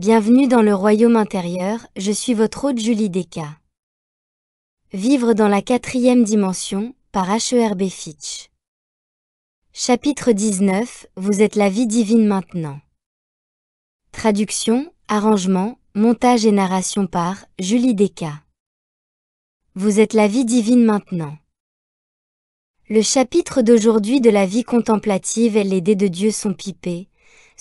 Bienvenue dans le royaume intérieur, je suis votre hôte Julie Desca. Vivre dans la quatrième dimension, par H.E.R.B. Fitch. Chapitre 19, Vous êtes la vie divine maintenant. Traduction, arrangement, montage et narration par Julie Deca. Vous êtes la vie divine maintenant. Le chapitre d'aujourd'hui de la vie contemplative et les dés de Dieu sont pipés,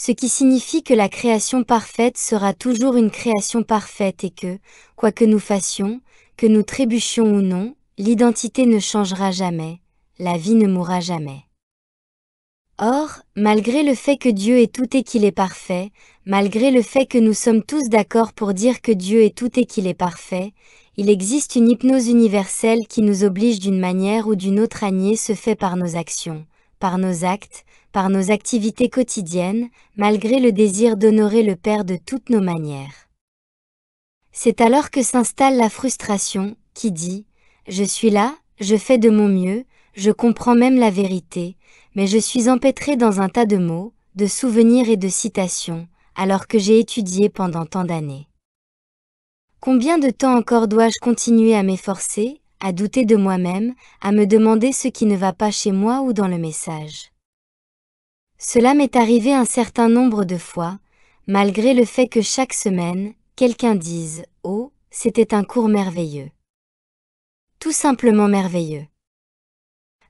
ce qui signifie que la création parfaite sera toujours une création parfaite et que, quoi que nous fassions, que nous trébuchions ou non, l'identité ne changera jamais, la vie ne mourra jamais. Or, malgré le fait que Dieu est tout et qu'il est parfait, malgré le fait que nous sommes tous d'accord pour dire que Dieu est tout et qu'il est parfait, il existe une hypnose universelle qui nous oblige d'une manière ou d'une autre à nier ce fait par nos actions, par nos actes, par nos activités quotidiennes, malgré le désir d'honorer le Père de toutes nos manières. C'est alors que s'installe la frustration, qui dit ⁇ Je suis là, je fais de mon mieux, je comprends même la vérité, mais je suis empêtré dans un tas de mots, de souvenirs et de citations, alors que j'ai étudié pendant tant d'années. Combien de temps encore dois-je continuer à m'efforcer, à douter de moi-même, à me demander ce qui ne va pas chez moi ou dans le message cela m'est arrivé un certain nombre de fois, malgré le fait que chaque semaine, quelqu'un dise ⁇ Oh, c'était un cours merveilleux ⁇ Tout simplement merveilleux.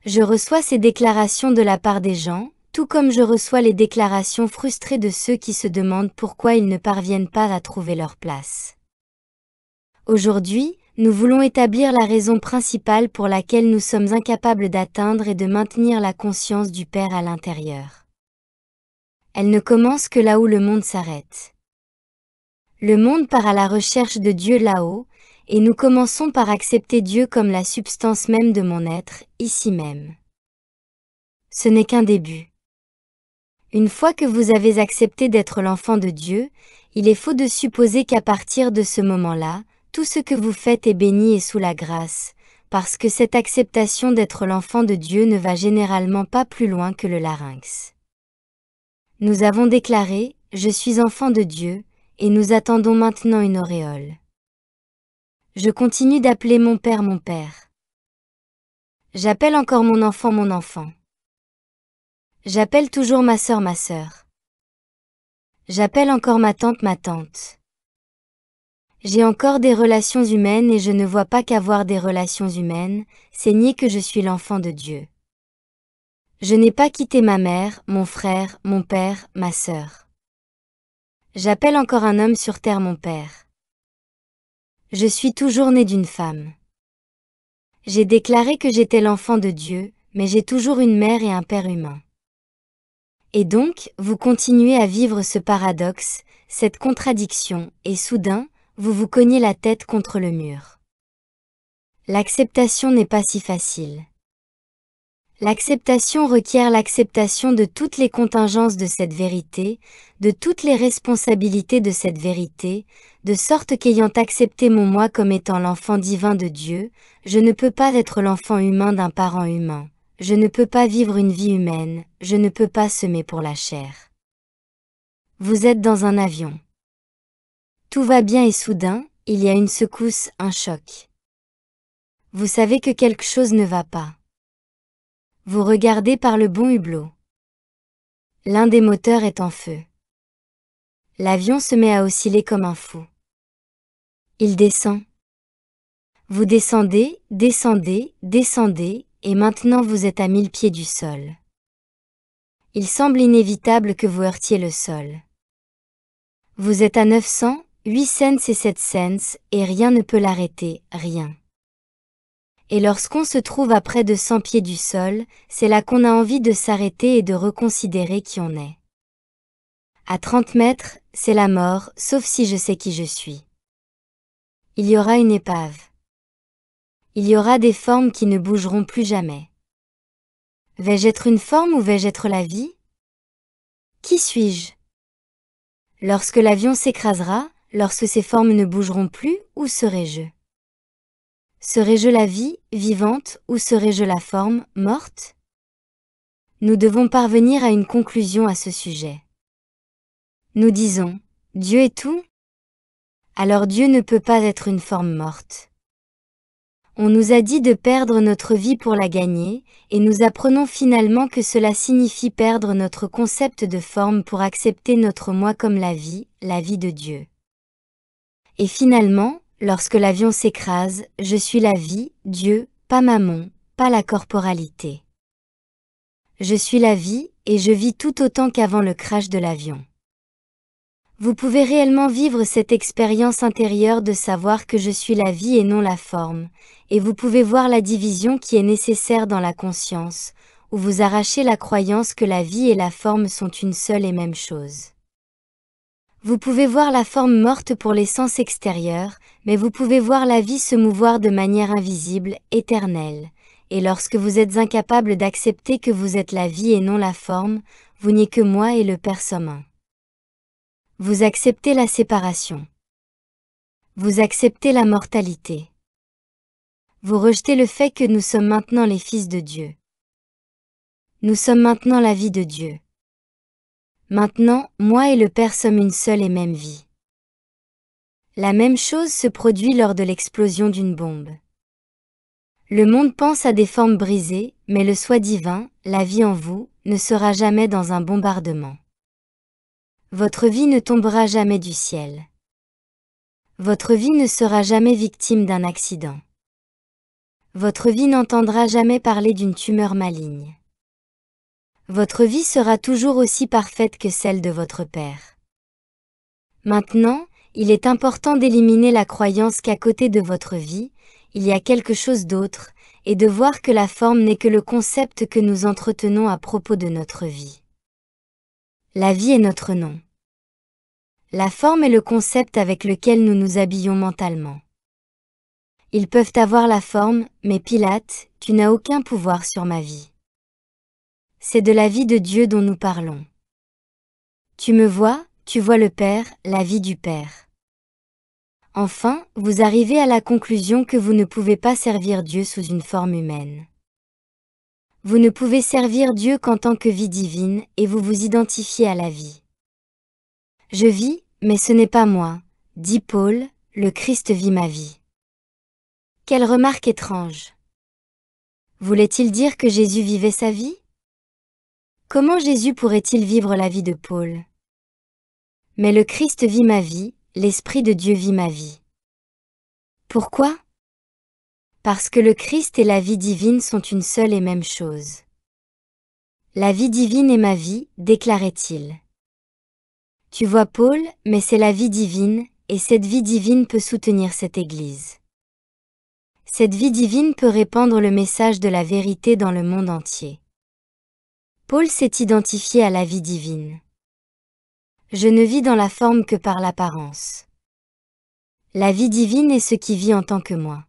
Je reçois ces déclarations de la part des gens, tout comme je reçois les déclarations frustrées de ceux qui se demandent pourquoi ils ne parviennent pas à trouver leur place. Aujourd'hui, nous voulons établir la raison principale pour laquelle nous sommes incapables d'atteindre et de maintenir la conscience du Père à l'intérieur elle ne commence que là où le monde s'arrête. Le monde part à la recherche de Dieu là-haut, et nous commençons par accepter Dieu comme la substance même de mon être, ici même. Ce n'est qu'un début. Une fois que vous avez accepté d'être l'enfant de Dieu, il est faux de supposer qu'à partir de ce moment-là, tout ce que vous faites est béni et sous la grâce, parce que cette acceptation d'être l'enfant de Dieu ne va généralement pas plus loin que le larynx. Nous avons déclaré, Je suis enfant de Dieu, et nous attendons maintenant une auréole. Je continue d'appeler mon père mon père. J'appelle encore mon enfant mon enfant. J'appelle toujours ma sœur ma sœur. J'appelle encore ma tante ma tante. J'ai encore des relations humaines et je ne vois pas qu'avoir des relations humaines, c'est nier que je suis l'enfant de Dieu. Je n'ai pas quitté ma mère, mon frère, mon père, ma sœur. J'appelle encore un homme sur terre mon père. Je suis toujours né d'une femme. J'ai déclaré que j'étais l'enfant de Dieu, mais j'ai toujours une mère et un père humain. Et donc, vous continuez à vivre ce paradoxe, cette contradiction, et soudain, vous vous cognez la tête contre le mur. L'acceptation n'est pas si facile. L'acceptation requiert l'acceptation de toutes les contingences de cette vérité, de toutes les responsabilités de cette vérité, de sorte qu'ayant accepté mon moi comme étant l'enfant divin de Dieu, je ne peux pas être l'enfant humain d'un parent humain, je ne peux pas vivre une vie humaine, je ne peux pas semer pour la chair. Vous êtes dans un avion. Tout va bien et soudain, il y a une secousse, un choc. Vous savez que quelque chose ne va pas. Vous regardez par le bon hublot. L'un des moteurs est en feu. L'avion se met à osciller comme un fou. Il descend. Vous descendez, descendez, descendez, et maintenant vous êtes à mille pieds du sol. Il semble inévitable que vous heurtiez le sol. Vous êtes à 900, 8 cents et 7 cents, et rien ne peut l'arrêter, rien et lorsqu'on se trouve à près de 100 pieds du sol, c'est là qu'on a envie de s'arrêter et de reconsidérer qui on est. À 30 mètres, c'est la mort, sauf si je sais qui je suis. Il y aura une épave. Il y aura des formes qui ne bougeront plus jamais. Vais-je être une forme ou vais-je être la vie Qui suis-je Lorsque l'avion s'écrasera, lorsque ces formes ne bougeront plus, où serai-je Serais-je la vie, vivante, ou serais-je la forme, morte Nous devons parvenir à une conclusion à ce sujet. Nous disons, Dieu est tout Alors Dieu ne peut pas être une forme morte. On nous a dit de perdre notre vie pour la gagner, et nous apprenons finalement que cela signifie perdre notre concept de forme pour accepter notre moi comme la vie, la vie de Dieu. Et finalement, Lorsque l'avion s'écrase, je suis la vie, Dieu, pas maman, pas la corporalité. Je suis la vie et je vis tout autant qu'avant le crash de l'avion. Vous pouvez réellement vivre cette expérience intérieure de savoir que je suis la vie et non la forme, et vous pouvez voir la division qui est nécessaire dans la conscience, où vous arrachez la croyance que la vie et la forme sont une seule et même chose. Vous pouvez voir la forme morte pour les sens extérieurs, mais vous pouvez voir la vie se mouvoir de manière invisible, éternelle, et lorsque vous êtes incapable d'accepter que vous êtes la vie et non la forme, vous n'y que moi et le Père somme un. Vous acceptez la séparation. Vous acceptez la mortalité. Vous rejetez le fait que nous sommes maintenant les fils de Dieu. Nous sommes maintenant la vie de Dieu. Maintenant, moi et le Père sommes une seule et même vie. La même chose se produit lors de l'explosion d'une bombe. Le monde pense à des formes brisées, mais le soi divin, la vie en vous, ne sera jamais dans un bombardement. Votre vie ne tombera jamais du ciel. Votre vie ne sera jamais victime d'un accident. Votre vie n'entendra jamais parler d'une tumeur maligne. Votre vie sera toujours aussi parfaite que celle de votre père. Maintenant, il est important d'éliminer la croyance qu'à côté de votre vie, il y a quelque chose d'autre, et de voir que la forme n'est que le concept que nous entretenons à propos de notre vie. La vie est notre nom. La forme est le concept avec lequel nous nous habillons mentalement. Ils peuvent avoir la forme, mais Pilate, tu n'as aucun pouvoir sur ma vie. C'est de la vie de Dieu dont nous parlons. Tu me vois, tu vois le Père, la vie du Père. Enfin, vous arrivez à la conclusion que vous ne pouvez pas servir Dieu sous une forme humaine. Vous ne pouvez servir Dieu qu'en tant que vie divine et vous vous identifiez à la vie. Je vis, mais ce n'est pas moi, dit Paul, le Christ vit ma vie. Quelle remarque étrange. Voulait-il dire que Jésus vivait sa vie Comment Jésus pourrait-il vivre la vie de Paul mais le Christ vit ma vie, l'Esprit de Dieu vit ma vie. Pourquoi Parce que le Christ et la vie divine sont une seule et même chose. La vie divine est ma vie, déclarait-il. Tu vois Paul, mais c'est la vie divine, et cette vie divine peut soutenir cette Église. Cette vie divine peut répandre le message de la vérité dans le monde entier. Paul s'est identifié à la vie divine. Je ne vis dans la forme que par l'apparence. La vie divine est ce qui vit en tant que moi.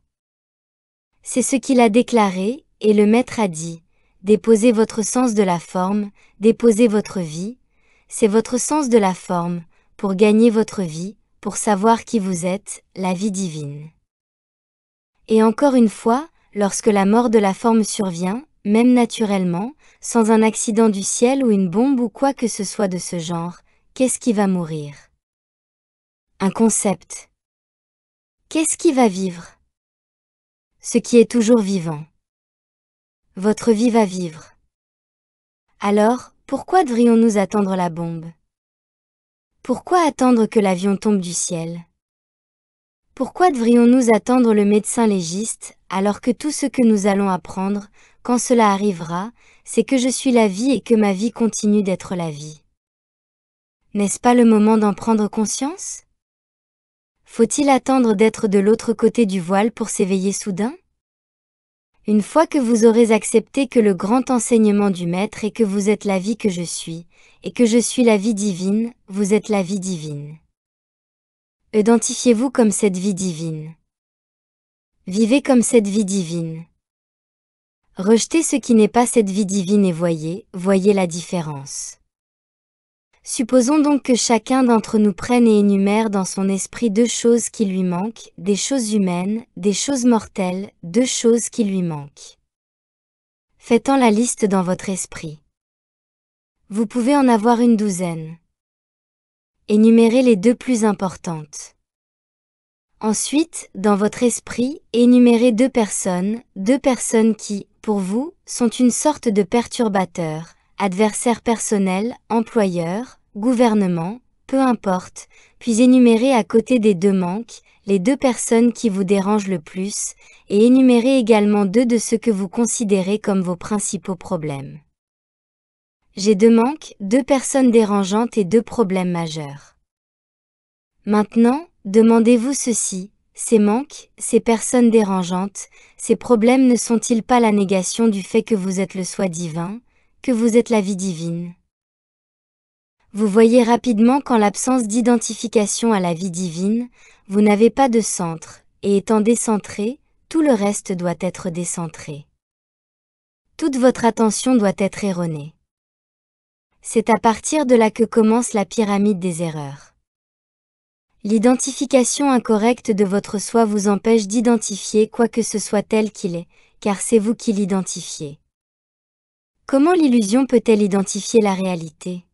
C'est ce qu'il a déclaré, et le Maître a dit, déposez votre sens de la forme, déposez votre vie, c'est votre sens de la forme, pour gagner votre vie, pour savoir qui vous êtes, la vie divine. Et encore une fois, lorsque la mort de la forme survient, même naturellement, sans un accident du ciel ou une bombe ou quoi que ce soit de ce genre, Qu'est-ce qui va mourir Un concept. Qu'est-ce qui va vivre Ce qui est toujours vivant. Votre vie va vivre. Alors, pourquoi devrions-nous attendre la bombe Pourquoi attendre que l'avion tombe du ciel Pourquoi devrions-nous attendre le médecin légiste alors que tout ce que nous allons apprendre, quand cela arrivera, c'est que je suis la vie et que ma vie continue d'être la vie n'est-ce pas le moment d'en prendre conscience Faut-il attendre d'être de l'autre côté du voile pour s'éveiller soudain Une fois que vous aurez accepté que le grand enseignement du Maître est que vous êtes la vie que je suis, et que je suis la vie divine, vous êtes la vie divine. Identifiez-vous comme cette vie divine. Vivez comme cette vie divine. Rejetez ce qui n'est pas cette vie divine et voyez, voyez la différence. Supposons donc que chacun d'entre nous prenne et énumère dans son esprit deux choses qui lui manquent, des choses humaines, des choses mortelles, deux choses qui lui manquent. Faites-en la liste dans votre esprit. Vous pouvez en avoir une douzaine. Énumérez les deux plus importantes. Ensuite, dans votre esprit, énumérez deux personnes, deux personnes qui, pour vous, sont une sorte de perturbateurs, adversaire personnel, employeur, gouvernement, peu importe, puis énumérez à côté des deux manques, les deux personnes qui vous dérangent le plus, et énumérez également deux de ceux que vous considérez comme vos principaux problèmes. J'ai deux manques, deux personnes dérangeantes et deux problèmes majeurs. Maintenant, demandez-vous ceci, ces manques, ces personnes dérangeantes, ces problèmes ne sont-ils pas la négation du fait que vous êtes le soi divin, que vous êtes la vie divine. Vous voyez rapidement qu'en l'absence d'identification à la vie divine, vous n'avez pas de centre, et étant décentré, tout le reste doit être décentré. Toute votre attention doit être erronée. C'est à partir de là que commence la pyramide des erreurs. L'identification incorrecte de votre soi vous empêche d'identifier quoi que ce soit tel qu'il est, car c'est vous qui l'identifiez. Comment l'illusion peut-elle identifier la réalité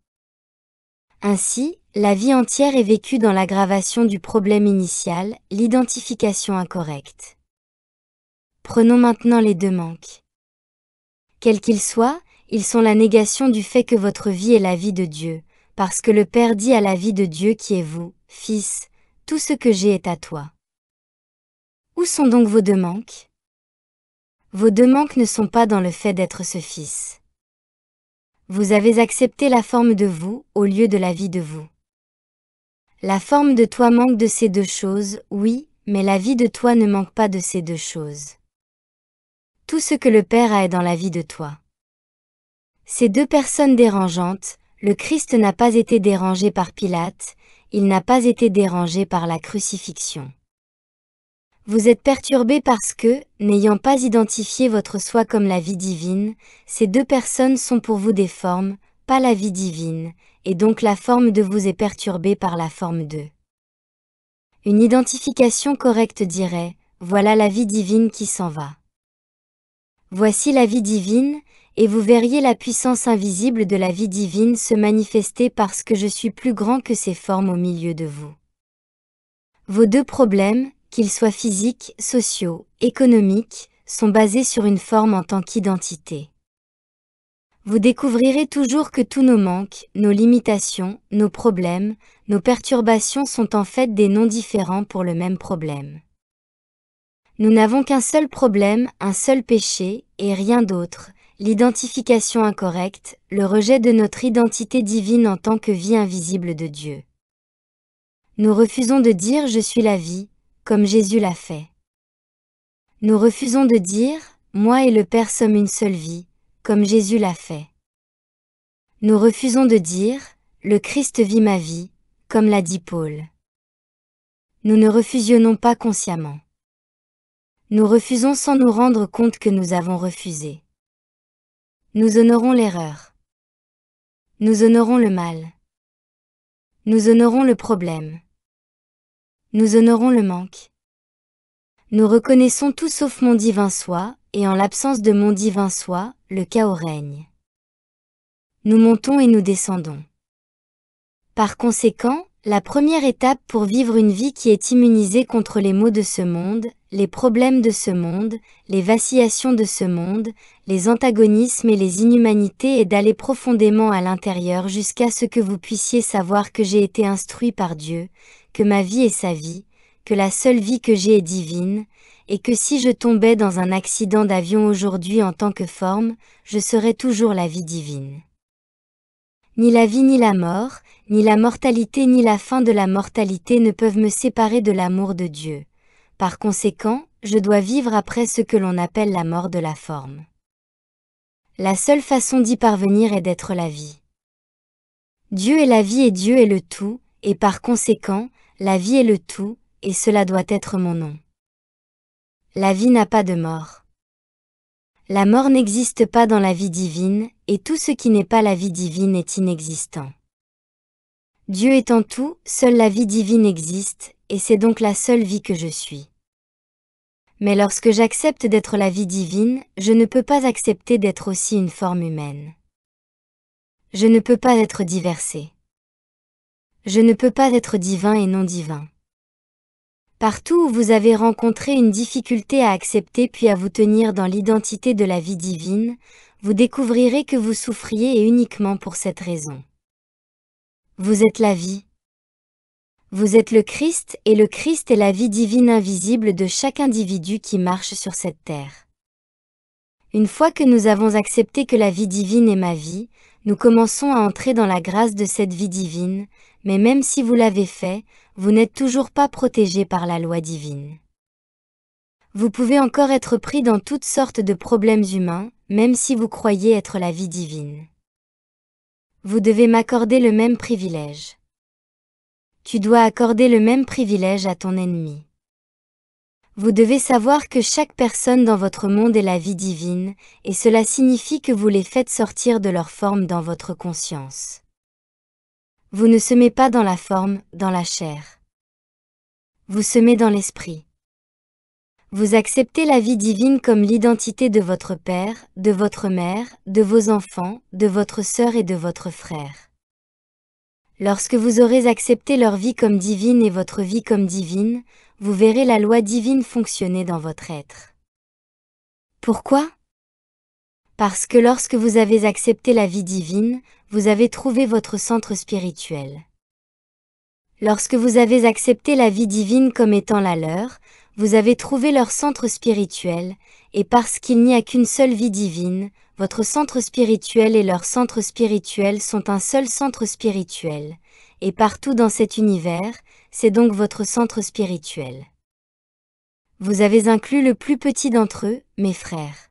Ainsi, la vie entière est vécue dans l'aggravation du problème initial, l'identification incorrecte. Prenons maintenant les deux manques. Quels qu'ils soient, ils sont la négation du fait que votre vie est la vie de Dieu, parce que le Père dit à la vie de Dieu qui est vous, Fils, tout ce que j'ai est à toi. Où sont donc vos deux manques Vos deux manques ne sont pas dans le fait d'être ce Fils. Vous avez accepté la forme de vous au lieu de la vie de vous. La forme de toi manque de ces deux choses, oui, mais la vie de toi ne manque pas de ces deux choses. Tout ce que le Père a est dans la vie de toi. Ces deux personnes dérangeantes, le Christ n'a pas été dérangé par Pilate, il n'a pas été dérangé par la crucifixion. Vous êtes perturbé parce que, n'ayant pas identifié votre soi comme la vie divine, ces deux personnes sont pour vous des formes, pas la vie divine, et donc la forme de vous est perturbée par la forme d'eux. Une identification correcte dirait, voilà la vie divine qui s'en va. Voici la vie divine, et vous verriez la puissance invisible de la vie divine se manifester parce que je suis plus grand que ces formes au milieu de vous. Vos deux problèmes, qu'ils soient physiques, sociaux, économiques, sont basés sur une forme en tant qu'identité. Vous découvrirez toujours que tous nos manques, nos limitations, nos problèmes, nos perturbations sont en fait des noms différents pour le même problème. Nous n'avons qu'un seul problème, un seul péché, et rien d'autre, l'identification incorrecte, le rejet de notre identité divine en tant que vie invisible de Dieu. Nous refusons de dire je suis la vie, comme Jésus l'a fait. Nous refusons de dire ⁇ Moi et le Père sommes une seule vie ⁇ comme Jésus l'a fait. Nous refusons de dire ⁇ Le Christ vit ma vie ⁇ comme l'a dit Paul. Nous ne refusionnons pas consciemment. Nous refusons sans nous rendre compte que nous avons refusé. Nous honorons l'erreur. Nous honorons le mal. Nous honorons le problème nous honorons le manque. Nous reconnaissons tout sauf mon divin soi, et en l'absence de mon divin soi, le chaos règne. Nous montons et nous descendons. Par conséquent, la première étape pour vivre une vie qui est immunisée contre les maux de ce monde, les problèmes de ce monde, les vacillations de ce monde, les antagonismes et les inhumanités est d'aller profondément à l'intérieur jusqu'à ce que vous puissiez savoir que j'ai été instruit par Dieu, que ma vie est sa vie, que la seule vie que j'ai est divine, et que si je tombais dans un accident d'avion aujourd'hui en tant que forme, je serais toujours la vie divine. Ni la vie ni la mort, ni la mortalité ni la fin de la mortalité ne peuvent me séparer de l'amour de Dieu. Par conséquent, je dois vivre après ce que l'on appelle la mort de la forme. La seule façon d'y parvenir est d'être la vie. Dieu est la vie et Dieu est le tout, et par conséquent, la vie est le tout, et cela doit être mon nom. La vie n'a pas de mort. La mort n'existe pas dans la vie divine, et tout ce qui n'est pas la vie divine est inexistant. Dieu étant tout, seule la vie divine existe, et c'est donc la seule vie que je suis. Mais lorsque j'accepte d'être la vie divine, je ne peux pas accepter d'être aussi une forme humaine. Je ne peux pas être diversée. Je ne peux pas être divin et non divin. Partout où vous avez rencontré une difficulté à accepter puis à vous tenir dans l'identité de la vie divine, vous découvrirez que vous souffriez et uniquement pour cette raison. Vous êtes la vie. Vous êtes le Christ et le Christ est la vie divine invisible de chaque individu qui marche sur cette terre. Une fois que nous avons accepté que la vie divine est ma vie, nous commençons à entrer dans la grâce de cette vie divine, mais même si vous l'avez fait, vous n'êtes toujours pas protégé par la loi divine. Vous pouvez encore être pris dans toutes sortes de problèmes humains, même si vous croyez être la vie divine. Vous devez m'accorder le même privilège. Tu dois accorder le même privilège à ton ennemi. Vous devez savoir que chaque personne dans votre monde est la vie divine, et cela signifie que vous les faites sortir de leur forme dans votre conscience. Vous ne semez pas dans la forme, dans la chair. Vous semez dans l'esprit. Vous acceptez la vie divine comme l'identité de votre père, de votre mère, de vos enfants, de votre sœur et de votre frère. Lorsque vous aurez accepté leur vie comme divine et votre vie comme divine, vous verrez la loi divine fonctionner dans votre être. Pourquoi parce que lorsque vous avez accepté la vie divine, vous avez trouvé votre centre spirituel. Lorsque vous avez accepté la vie divine comme étant la leur, vous avez trouvé leur centre spirituel, et parce qu'il n'y a qu'une seule vie divine, votre centre spirituel et leur centre spirituel sont un seul centre spirituel, et partout dans cet univers, c'est donc votre centre spirituel. Vous avez inclus le plus petit d'entre eux, mes frères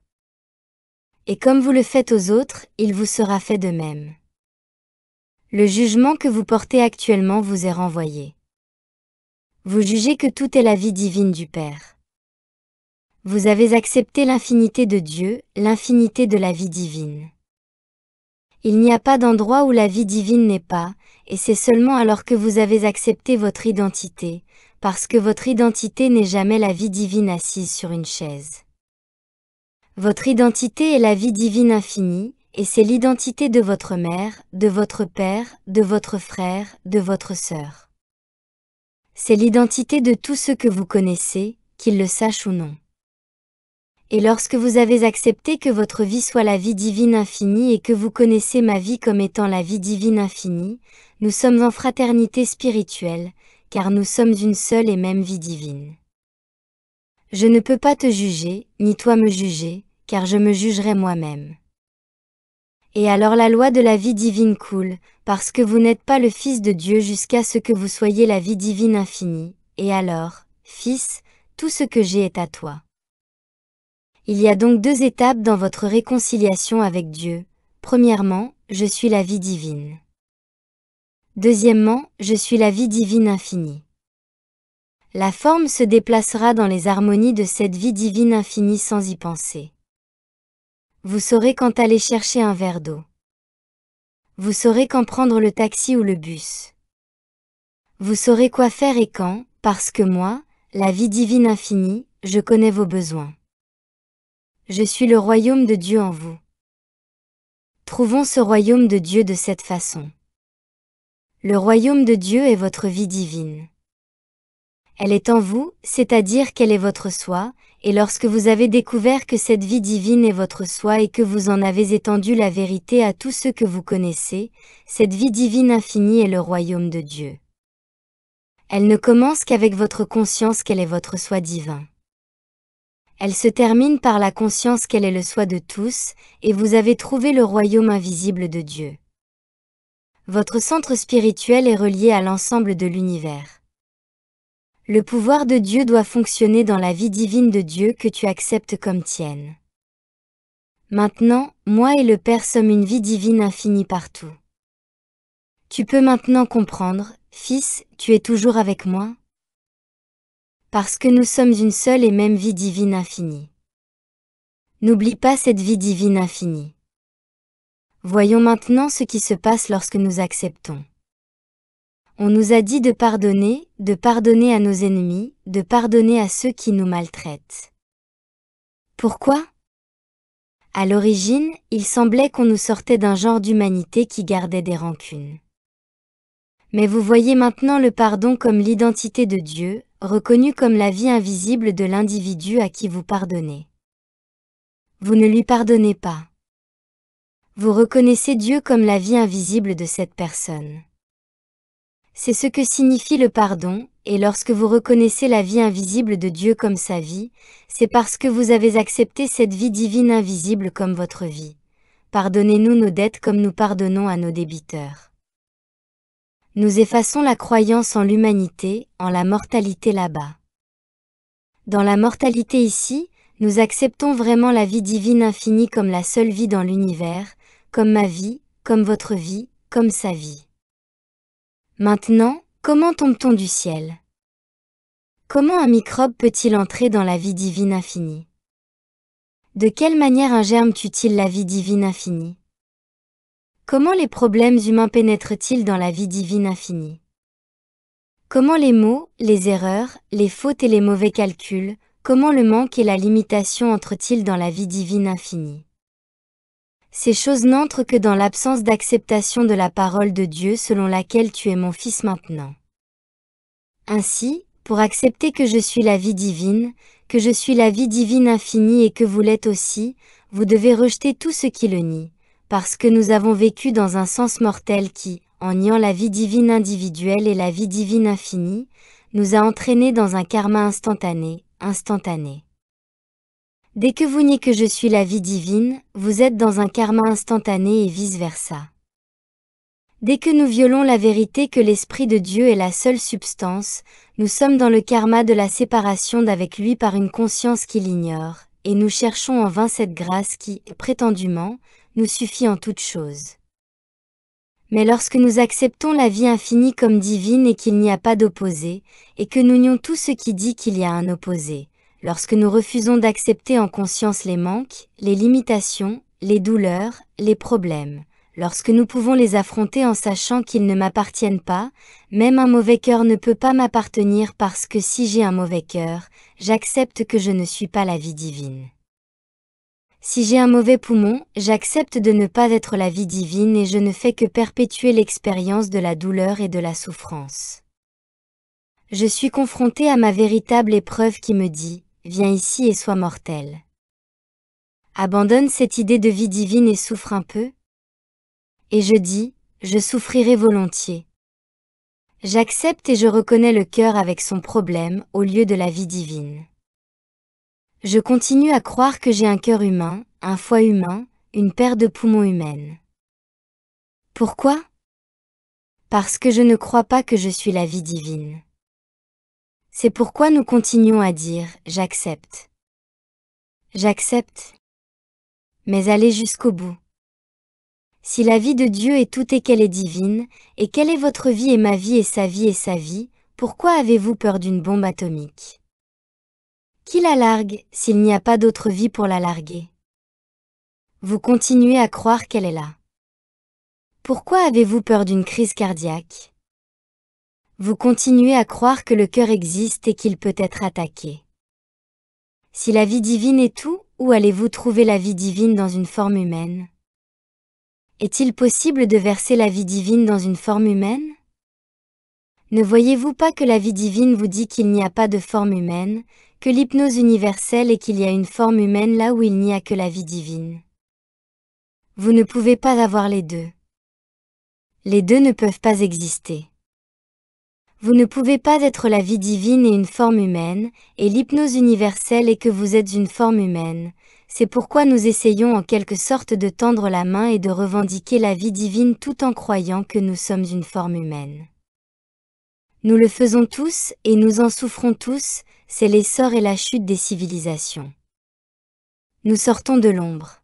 et comme vous le faites aux autres, il vous sera fait de même. Le jugement que vous portez actuellement vous est renvoyé. Vous jugez que tout est la vie divine du Père. Vous avez accepté l'infinité de Dieu, l'infinité de la vie divine. Il n'y a pas d'endroit où la vie divine n'est pas, et c'est seulement alors que vous avez accepté votre identité, parce que votre identité n'est jamais la vie divine assise sur une chaise. Votre identité est la vie divine infinie, et c'est l'identité de votre mère, de votre père, de votre frère, de votre sœur. C'est l'identité de tous ceux que vous connaissez, qu'ils le sachent ou non. Et lorsque vous avez accepté que votre vie soit la vie divine infinie et que vous connaissez ma vie comme étant la vie divine infinie, nous sommes en fraternité spirituelle, car nous sommes une seule et même vie divine. Je ne peux pas te juger, ni toi me juger, car je me jugerai moi-même. Et alors la loi de la vie divine coule, parce que vous n'êtes pas le Fils de Dieu jusqu'à ce que vous soyez la vie divine infinie, et alors, Fils, tout ce que j'ai est à toi. Il y a donc deux étapes dans votre réconciliation avec Dieu. Premièrement, je suis la vie divine. Deuxièmement, je suis la vie divine infinie la forme se déplacera dans les harmonies de cette vie divine infinie sans y penser. Vous saurez quand aller chercher un verre d'eau. Vous saurez quand prendre le taxi ou le bus. Vous saurez quoi faire et quand, parce que moi, la vie divine infinie, je connais vos besoins. Je suis le royaume de Dieu en vous. Trouvons ce royaume de Dieu de cette façon. Le royaume de Dieu est votre vie divine. Elle est en vous, c'est-à-dire qu'elle est votre soi, et lorsque vous avez découvert que cette vie divine est votre soi et que vous en avez étendu la vérité à tous ceux que vous connaissez, cette vie divine infinie est le royaume de Dieu. Elle ne commence qu'avec votre conscience qu'elle est votre soi divin. Elle se termine par la conscience qu'elle est le soi de tous, et vous avez trouvé le royaume invisible de Dieu. Votre centre spirituel est relié à l'ensemble de l'univers. Le pouvoir de Dieu doit fonctionner dans la vie divine de Dieu que tu acceptes comme tienne. Maintenant, moi et le Père sommes une vie divine infinie partout. Tu peux maintenant comprendre, Fils, tu es toujours avec moi Parce que nous sommes une seule et même vie divine infinie. N'oublie pas cette vie divine infinie. Voyons maintenant ce qui se passe lorsque nous acceptons. On nous a dit de pardonner, de pardonner à nos ennemis, de pardonner à ceux qui nous maltraitent. Pourquoi À l'origine, il semblait qu'on nous sortait d'un genre d'humanité qui gardait des rancunes. Mais vous voyez maintenant le pardon comme l'identité de Dieu, reconnue comme la vie invisible de l'individu à qui vous pardonnez. Vous ne lui pardonnez pas. Vous reconnaissez Dieu comme la vie invisible de cette personne. C'est ce que signifie le pardon, et lorsque vous reconnaissez la vie invisible de Dieu comme sa vie, c'est parce que vous avez accepté cette vie divine invisible comme votre vie. Pardonnez-nous nos dettes comme nous pardonnons à nos débiteurs. Nous effaçons la croyance en l'humanité, en la mortalité là-bas. Dans la mortalité ici, nous acceptons vraiment la vie divine infinie comme la seule vie dans l'univers, comme ma vie, comme votre vie, comme sa vie. Maintenant, comment tombe-t-on du ciel Comment un microbe peut-il entrer dans la vie divine infinie De quelle manière un germe tue-t-il la vie divine infinie Comment les problèmes humains pénètrent-ils dans la vie divine infinie Comment les maux, les erreurs, les fautes et les mauvais calculs, comment le manque et la limitation entrent-ils dans la vie divine infinie ces choses n'entrent que dans l'absence d'acceptation de la parole de Dieu selon laquelle tu es mon fils maintenant. Ainsi, pour accepter que je suis la vie divine, que je suis la vie divine infinie et que vous l'êtes aussi, vous devez rejeter tout ce qui le nie, parce que nous avons vécu dans un sens mortel qui, en niant la vie divine individuelle et la vie divine infinie, nous a entraînés dans un karma instantané, instantané. Dès que vous niez que je suis la vie divine, vous êtes dans un karma instantané et vice-versa. Dès que nous violons la vérité que l'Esprit de Dieu est la seule substance, nous sommes dans le karma de la séparation d'avec lui par une conscience qu'il ignore, et nous cherchons en vain cette grâce qui, prétendument, nous suffit en toute chose. Mais lorsque nous acceptons la vie infinie comme divine et qu'il n'y a pas d'opposé, et que nous nions tout ce qui dit qu'il y a un opposé, lorsque nous refusons d'accepter en conscience les manques, les limitations, les douleurs, les problèmes, lorsque nous pouvons les affronter en sachant qu'ils ne m'appartiennent pas, même un mauvais cœur ne peut pas m'appartenir parce que si j'ai un mauvais cœur, j'accepte que je ne suis pas la vie divine. Si j'ai un mauvais poumon, j'accepte de ne pas être la vie divine et je ne fais que perpétuer l'expérience de la douleur et de la souffrance. Je suis confronté à ma véritable épreuve qui me dit, viens ici et sois mortel. Abandonne cette idée de vie divine et souffre un peu. Et je dis, je souffrirai volontiers. J'accepte et je reconnais le cœur avec son problème au lieu de la vie divine. Je continue à croire que j'ai un cœur humain, un foie humain, une paire de poumons humaines. Pourquoi Parce que je ne crois pas que je suis la vie divine. C'est pourquoi nous continuons à dire ⁇ J'accepte ⁇ J'accepte ⁇ mais allez jusqu'au bout. Si la vie de Dieu est toute et qu'elle est divine, et quelle est votre vie et ma vie et sa vie et sa vie, pourquoi avez-vous peur d'une bombe atomique Qui la largue s'il n'y a pas d'autre vie pour la larguer Vous continuez à croire qu'elle est là. Pourquoi avez-vous peur d'une crise cardiaque vous continuez à croire que le cœur existe et qu'il peut être attaqué. Si la vie divine est tout, où allez-vous trouver la vie divine dans une forme humaine Est-il possible de verser la vie divine dans une forme humaine Ne voyez-vous pas que la vie divine vous dit qu'il n'y a pas de forme humaine, que l'hypnose universelle est qu'il y a une forme humaine là où il n'y a que la vie divine Vous ne pouvez pas avoir les deux. Les deux ne peuvent pas exister. Vous ne pouvez pas être la vie divine et une forme humaine, et l'hypnose universelle est que vous êtes une forme humaine. C'est pourquoi nous essayons en quelque sorte de tendre la main et de revendiquer la vie divine tout en croyant que nous sommes une forme humaine. Nous le faisons tous, et nous en souffrons tous, c'est l'essor et la chute des civilisations. Nous sortons de l'ombre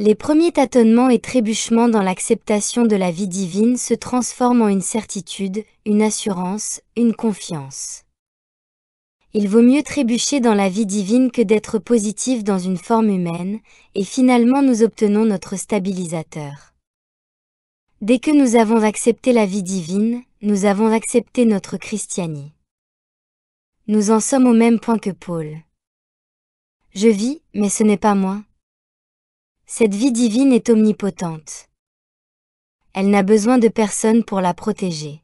les premiers tâtonnements et trébuchements dans l'acceptation de la vie divine se transforment en une certitude, une assurance, une confiance. Il vaut mieux trébucher dans la vie divine que d'être positif dans une forme humaine, et finalement nous obtenons notre stabilisateur. Dès que nous avons accepté la vie divine, nous avons accepté notre christianie. Nous en sommes au même point que Paul. Je vis, mais ce n'est pas moi, cette vie divine est omnipotente. Elle n'a besoin de personne pour la protéger.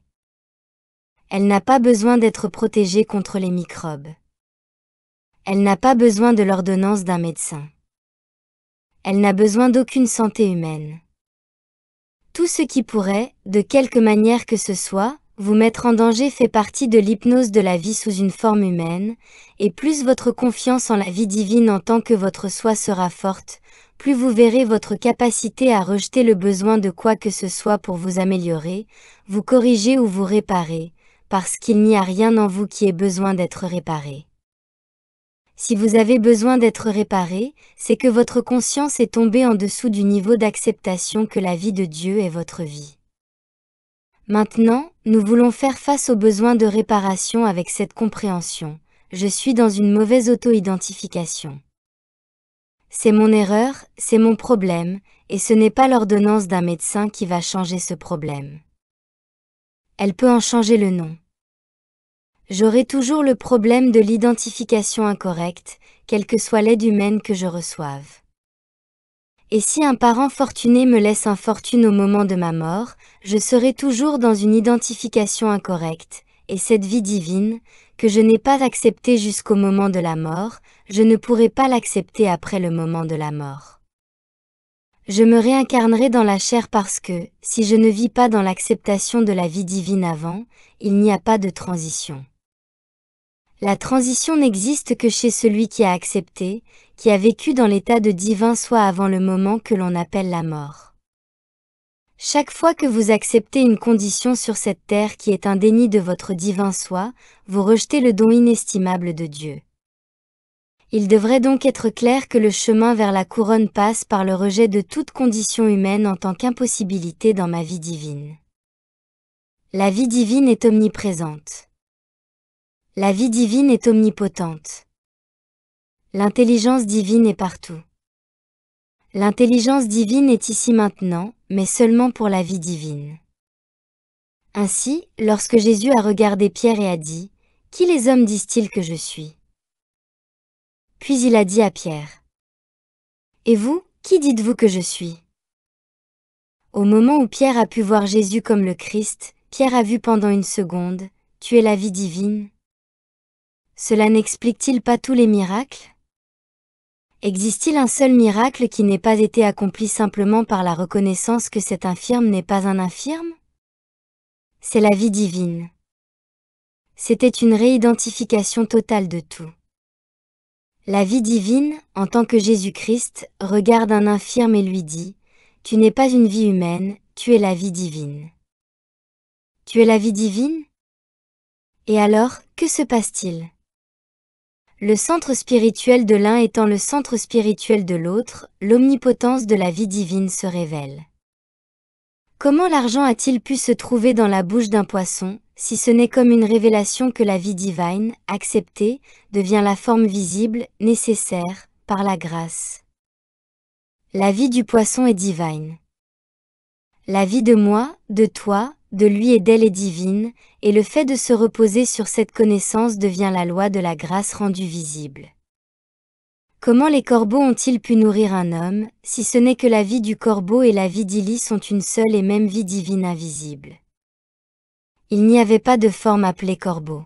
Elle n'a pas besoin d'être protégée contre les microbes. Elle n'a pas besoin de l'ordonnance d'un médecin. Elle n'a besoin d'aucune santé humaine. Tout ce qui pourrait, de quelque manière que ce soit, vous mettre en danger fait partie de l'hypnose de la vie sous une forme humaine, et plus votre confiance en la vie divine en tant que votre soi sera forte, plus vous verrez votre capacité à rejeter le besoin de quoi que ce soit pour vous améliorer, vous corriger ou vous réparer, parce qu'il n'y a rien en vous qui ait besoin d'être réparé. Si vous avez besoin d'être réparé, c'est que votre conscience est tombée en dessous du niveau d'acceptation que la vie de Dieu est votre vie. Maintenant, nous voulons faire face aux besoins de réparation avec cette compréhension. Je suis dans une mauvaise auto-identification. C'est mon erreur, c'est mon problème, et ce n'est pas l'ordonnance d'un médecin qui va changer ce problème. Elle peut en changer le nom. J'aurai toujours le problème de l'identification incorrecte, quelle que soit l'aide humaine que je reçoive. Et si un parent fortuné me laisse infortune au moment de ma mort, je serai toujours dans une identification incorrecte, et cette vie divine, que je n'ai pas acceptée jusqu'au moment de la mort, je ne pourrai pas l'accepter après le moment de la mort. Je me réincarnerai dans la chair parce que, si je ne vis pas dans l'acceptation de la vie divine avant, il n'y a pas de transition. La transition n'existe que chez celui qui a accepté, qui a vécu dans l'état de divin soit avant le moment que l'on appelle la mort. Chaque fois que vous acceptez une condition sur cette terre qui est un déni de votre divin soi, vous rejetez le don inestimable de Dieu. Il devrait donc être clair que le chemin vers la couronne passe par le rejet de toute condition humaine en tant qu'impossibilité dans ma vie divine. La vie divine est omniprésente. La vie divine est omnipotente. L'intelligence divine est partout. L'intelligence divine est ici maintenant, mais seulement pour la vie divine. Ainsi, lorsque Jésus a regardé Pierre et a dit, Qui les hommes disent-ils que je suis Puis il a dit à Pierre, Et vous, qui dites-vous que je suis Au moment où Pierre a pu voir Jésus comme le Christ, Pierre a vu pendant une seconde, Tu es la vie divine. Cela n'explique-t-il pas tous les miracles Existe-t-il un seul miracle qui n'ait pas été accompli simplement par la reconnaissance que cet infirme n'est pas un infirme C'est la vie divine. C'était une réidentification totale de tout. La vie divine, en tant que Jésus-Christ, regarde un infirme et lui dit, Tu n'es pas une vie humaine, tu es la vie divine. Tu es la vie divine Et alors, que se passe-t-il le centre spirituel de l'un étant le centre spirituel de l'autre, l'omnipotence de la vie divine se révèle. Comment l'argent a-t-il pu se trouver dans la bouche d'un poisson, si ce n'est comme une révélation que la vie divine, acceptée, devient la forme visible, nécessaire, par la grâce La vie du poisson est divine. La vie de moi, de toi, de lui et d'elle est divine, et le fait de se reposer sur cette connaissance devient la loi de la grâce rendue visible. Comment les corbeaux ont-ils pu nourrir un homme, si ce n'est que la vie du corbeau et la vie d'Ili sont une seule et même vie divine invisible Il n'y avait pas de forme appelée corbeau.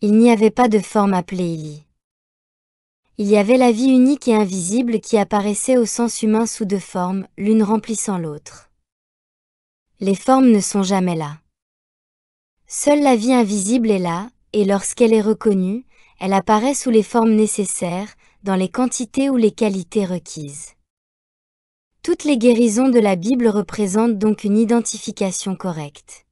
Il n'y avait pas de forme appelée Ili. Il y avait la vie unique et invisible qui apparaissait au sens humain sous deux formes, l'une remplissant l'autre les formes ne sont jamais là. Seule la vie invisible est là, et lorsqu'elle est reconnue, elle apparaît sous les formes nécessaires, dans les quantités ou les qualités requises. Toutes les guérisons de la Bible représentent donc une identification correcte.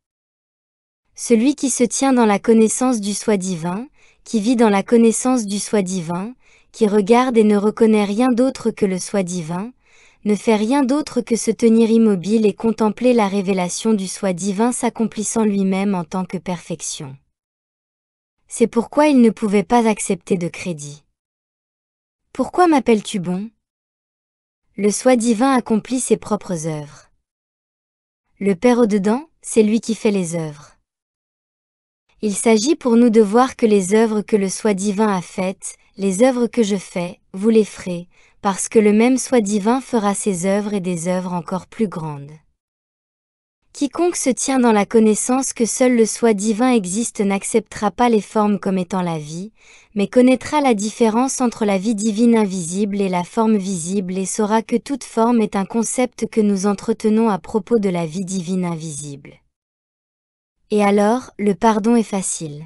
Celui qui se tient dans la connaissance du soi divin, qui vit dans la connaissance du soi divin, qui regarde et ne reconnaît rien d'autre que le soi divin, ne fait rien d'autre que se tenir immobile et contempler la révélation du soi divin s'accomplissant lui-même en tant que perfection. C'est pourquoi il ne pouvait pas accepter de crédit. Pourquoi m'appelles-tu bon Le soi divin accomplit ses propres œuvres. Le Père au-dedans, c'est lui qui fait les œuvres. Il s'agit pour nous de voir que les œuvres que le soi divin a faites, les œuvres que je fais, vous les ferez, parce que le même soi divin fera ses œuvres et des œuvres encore plus grandes. Quiconque se tient dans la connaissance que seul le soi divin existe n'acceptera pas les formes comme étant la vie, mais connaîtra la différence entre la vie divine invisible et la forme visible et saura que toute forme est un concept que nous entretenons à propos de la vie divine invisible. Et alors, le pardon est facile.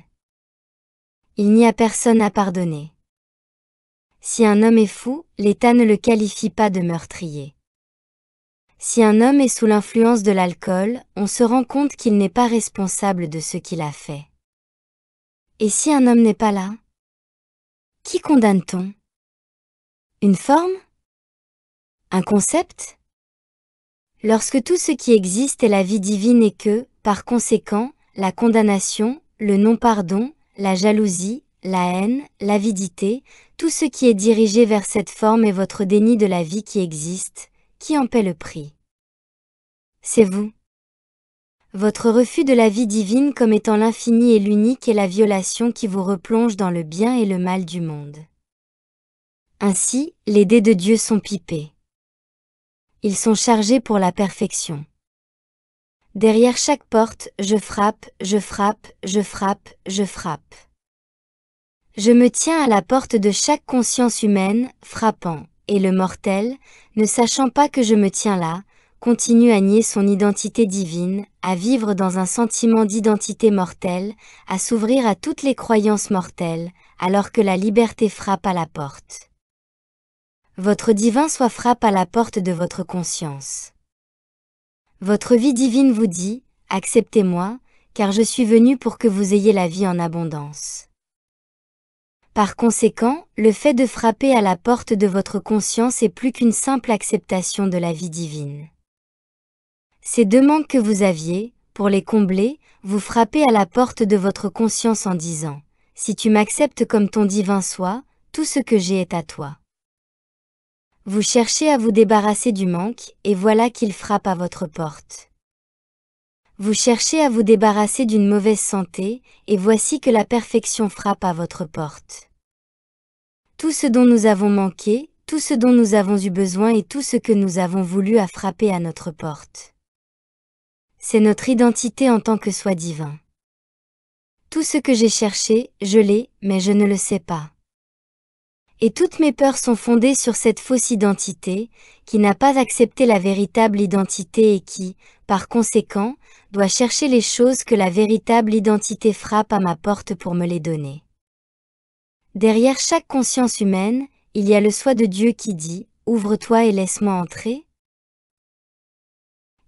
Il n'y a personne à pardonner. Si un homme est fou, l'État ne le qualifie pas de meurtrier. Si un homme est sous l'influence de l'alcool, on se rend compte qu'il n'est pas responsable de ce qu'il a fait. Et si un homme n'est pas là Qui condamne-t-on Une forme Un concept Lorsque tout ce qui existe est la vie divine et que, par conséquent, la condamnation, le non-pardon, la jalousie, la haine, l'avidité, tout ce qui est dirigé vers cette forme est votre déni de la vie qui existe, qui en paie le prix. C'est vous. Votre refus de la vie divine comme étant l'infini et l'unique est la violation qui vous replonge dans le bien et le mal du monde. Ainsi, les dés de Dieu sont pipés. Ils sont chargés pour la perfection. Derrière chaque porte, je frappe, je frappe, je frappe, je frappe. Je me tiens à la porte de chaque conscience humaine, frappant, et le mortel, ne sachant pas que je me tiens là, continue à nier son identité divine, à vivre dans un sentiment d'identité mortelle, à s'ouvrir à toutes les croyances mortelles, alors que la liberté frappe à la porte. Votre divin soit frappe à la porte de votre conscience. Votre vie divine vous dit, acceptez-moi, car je suis venu pour que vous ayez la vie en abondance. Par conséquent, le fait de frapper à la porte de votre conscience est plus qu'une simple acceptation de la vie divine. Ces deux manques que vous aviez, pour les combler, vous frappez à la porte de votre conscience en disant ⁇ Si tu m'acceptes comme ton divin soi, tout ce que j'ai est à toi ⁇ Vous cherchez à vous débarrasser du manque, et voilà qu'il frappe à votre porte. Vous cherchez à vous débarrasser d'une mauvaise santé, et voici que la perfection frappe à votre porte. Tout ce dont nous avons manqué, tout ce dont nous avons eu besoin et tout ce que nous avons voulu a frappé à notre porte. C'est notre identité en tant que soi divin. Tout ce que j'ai cherché, je l'ai, mais je ne le sais pas. Et toutes mes peurs sont fondées sur cette fausse identité, qui n'a pas accepté la véritable identité et qui, par conséquent, dois chercher les choses que la véritable identité frappe à ma porte pour me les donner. Derrière chaque conscience humaine, il y a le soi de Dieu qui dit « Ouvre-toi et laisse-moi entrer ».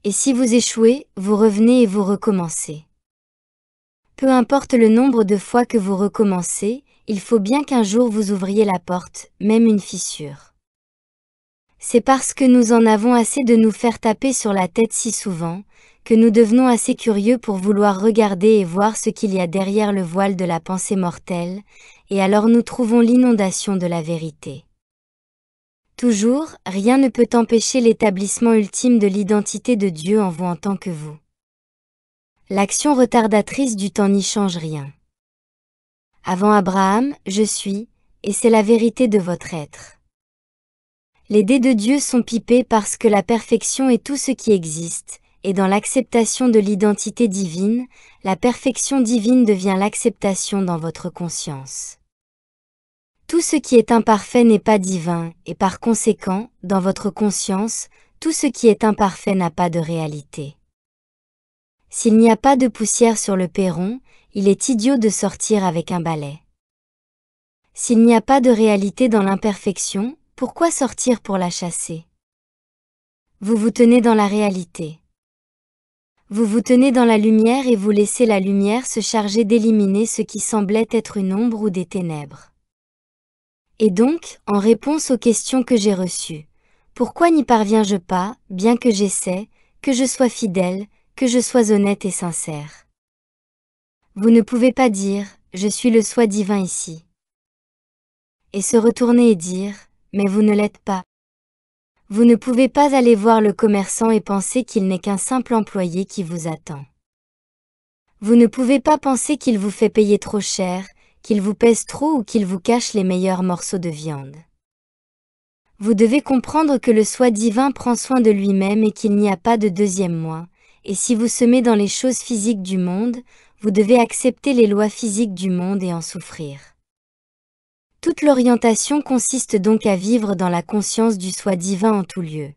Et si vous échouez, vous revenez et vous recommencez. Peu importe le nombre de fois que vous recommencez, il faut bien qu'un jour vous ouvriez la porte, même une fissure. C'est parce que nous en avons assez de nous faire taper sur la tête si souvent, que nous devenons assez curieux pour vouloir regarder et voir ce qu'il y a derrière le voile de la pensée mortelle, et alors nous trouvons l'inondation de la vérité. Toujours, rien ne peut empêcher l'établissement ultime de l'identité de Dieu en vous en tant que vous. L'action retardatrice du temps n'y change rien. Avant Abraham, je suis, et c'est la vérité de votre être. Les dés de Dieu sont pipés parce que la perfection est tout ce qui existe, et dans l'acceptation de l'identité divine, la perfection divine devient l'acceptation dans votre conscience. Tout ce qui est imparfait n'est pas divin, et par conséquent, dans votre conscience, tout ce qui est imparfait n'a pas de réalité. S'il n'y a pas de poussière sur le perron, il est idiot de sortir avec un balai. S'il n'y a pas de réalité dans l'imperfection, pourquoi sortir pour la chasser Vous vous tenez dans la réalité. Vous vous tenez dans la lumière et vous laissez la lumière se charger d'éliminer ce qui semblait être une ombre ou des ténèbres. Et donc, en réponse aux questions que j'ai reçues, pourquoi n'y parviens-je pas, bien que j'essaie, que je sois fidèle, que je sois honnête et sincère Vous ne pouvez pas dire, je suis le soi divin ici. Et se retourner et dire, mais vous ne l'êtes pas. Vous ne pouvez pas aller voir le commerçant et penser qu'il n'est qu'un simple employé qui vous attend. Vous ne pouvez pas penser qu'il vous fait payer trop cher, qu'il vous pèse trop ou qu'il vous cache les meilleurs morceaux de viande. Vous devez comprendre que le soi divin prend soin de lui-même et qu'il n'y a pas de deuxième moi, et si vous semez dans les choses physiques du monde, vous devez accepter les lois physiques du monde et en souffrir. Toute l'orientation consiste donc à vivre dans la conscience du soi divin en tout lieu.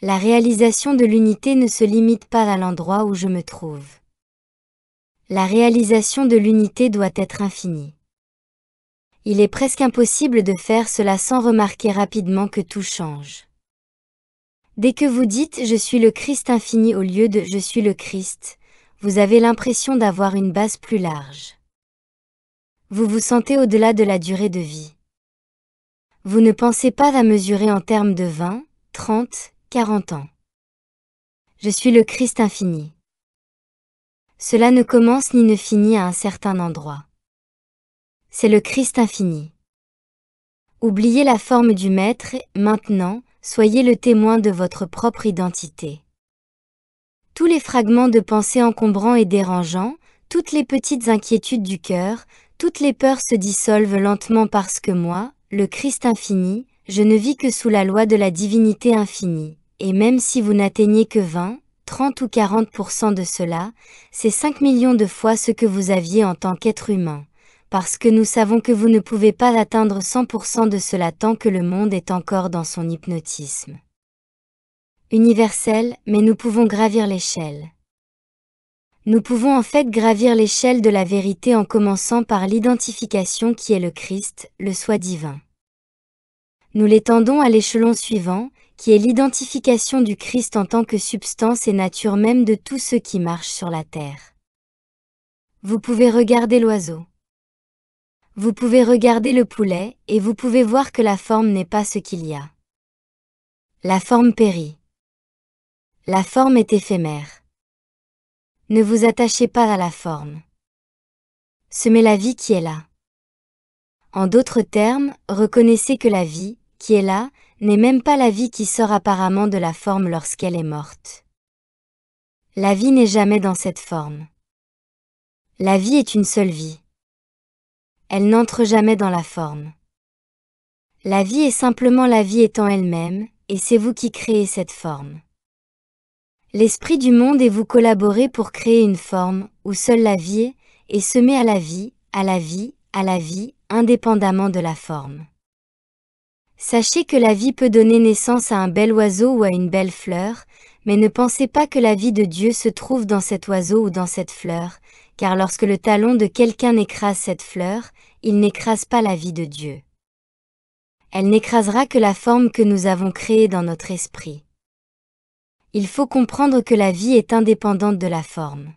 La réalisation de l'unité ne se limite pas à l'endroit où je me trouve. La réalisation de l'unité doit être infinie. Il est presque impossible de faire cela sans remarquer rapidement que tout change. Dès que vous dites « Je suis le Christ infini » au lieu de « Je suis le Christ », vous avez l'impression d'avoir une base plus large. Vous vous sentez au-delà de la durée de vie. Vous ne pensez pas à mesurer en termes de 20, 30, 40 ans. Je suis le Christ infini. Cela ne commence ni ne finit à un certain endroit. C'est le Christ infini. Oubliez la forme du Maître maintenant, soyez le témoin de votre propre identité. Tous les fragments de pensée encombrants et dérangeants, toutes les petites inquiétudes du cœur, toutes les peurs se dissolvent lentement parce que moi, le Christ infini, je ne vis que sous la loi de la divinité infinie. Et même si vous n'atteignez que 20, 30 ou 40% de cela, c'est 5 millions de fois ce que vous aviez en tant qu'être humain. Parce que nous savons que vous ne pouvez pas atteindre 100% de cela tant que le monde est encore dans son hypnotisme. Universel, mais nous pouvons gravir l'échelle nous pouvons en fait gravir l'échelle de la vérité en commençant par l'identification qui est le Christ, le soi divin. Nous l'étendons à l'échelon suivant, qui est l'identification du Christ en tant que substance et nature même de tout ce qui marche sur la terre. Vous pouvez regarder l'oiseau. Vous pouvez regarder le poulet, et vous pouvez voir que la forme n'est pas ce qu'il y a. La forme périt. La forme est éphémère. Ne vous attachez pas à la forme. Semez la vie qui est là. En d'autres termes, reconnaissez que la vie, qui est là, n'est même pas la vie qui sort apparemment de la forme lorsqu'elle est morte. La vie n'est jamais dans cette forme. La vie est une seule vie. Elle n'entre jamais dans la forme. La vie est simplement la vie étant elle-même, et c'est vous qui créez cette forme l'esprit du monde et vous collaborez pour créer une forme où seule la vie est, et semer à la vie, à la vie, à la vie, indépendamment de la forme. Sachez que la vie peut donner naissance à un bel oiseau ou à une belle fleur, mais ne pensez pas que la vie de Dieu se trouve dans cet oiseau ou dans cette fleur, car lorsque le talon de quelqu'un écrase cette fleur, il n'écrase pas la vie de Dieu. Elle n'écrasera que la forme que nous avons créée dans notre esprit il faut comprendre que la vie est indépendante de la forme.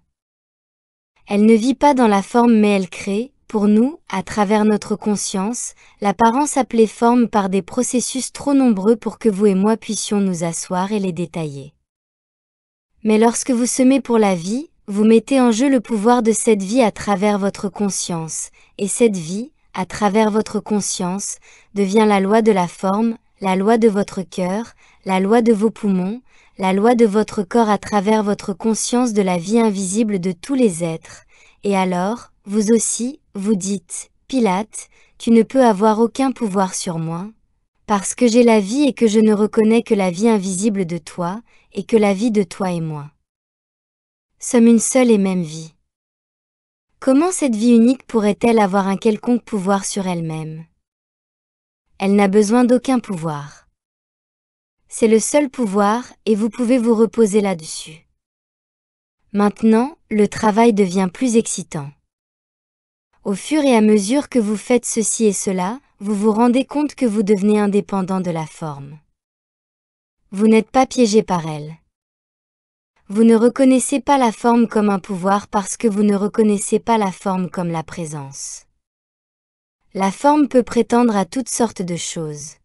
Elle ne vit pas dans la forme mais elle crée, pour nous, à travers notre conscience, l'apparence appelée forme par des processus trop nombreux pour que vous et moi puissions nous asseoir et les détailler. Mais lorsque vous semez pour la vie, vous mettez en jeu le pouvoir de cette vie à travers votre conscience, et cette vie, à travers votre conscience, devient la loi de la forme, la loi de votre cœur, la loi de vos poumons, la loi de votre corps à travers votre conscience de la vie invisible de tous les êtres. Et alors, vous aussi, vous dites, Pilate, tu ne peux avoir aucun pouvoir sur moi, parce que j'ai la vie et que je ne reconnais que la vie invisible de toi, et que la vie de toi et moi. Sommes une seule et même vie. Comment cette vie unique pourrait-elle avoir un quelconque pouvoir sur elle-même Elle, n'a besoin d'aucun pouvoir. C'est le seul pouvoir et vous pouvez vous reposer là-dessus. Maintenant, le travail devient plus excitant. Au fur et à mesure que vous faites ceci et cela, vous vous rendez compte que vous devenez indépendant de la forme. Vous n'êtes pas piégé par elle. Vous ne reconnaissez pas la forme comme un pouvoir parce que vous ne reconnaissez pas la forme comme la présence. La forme peut prétendre à toutes sortes de choses.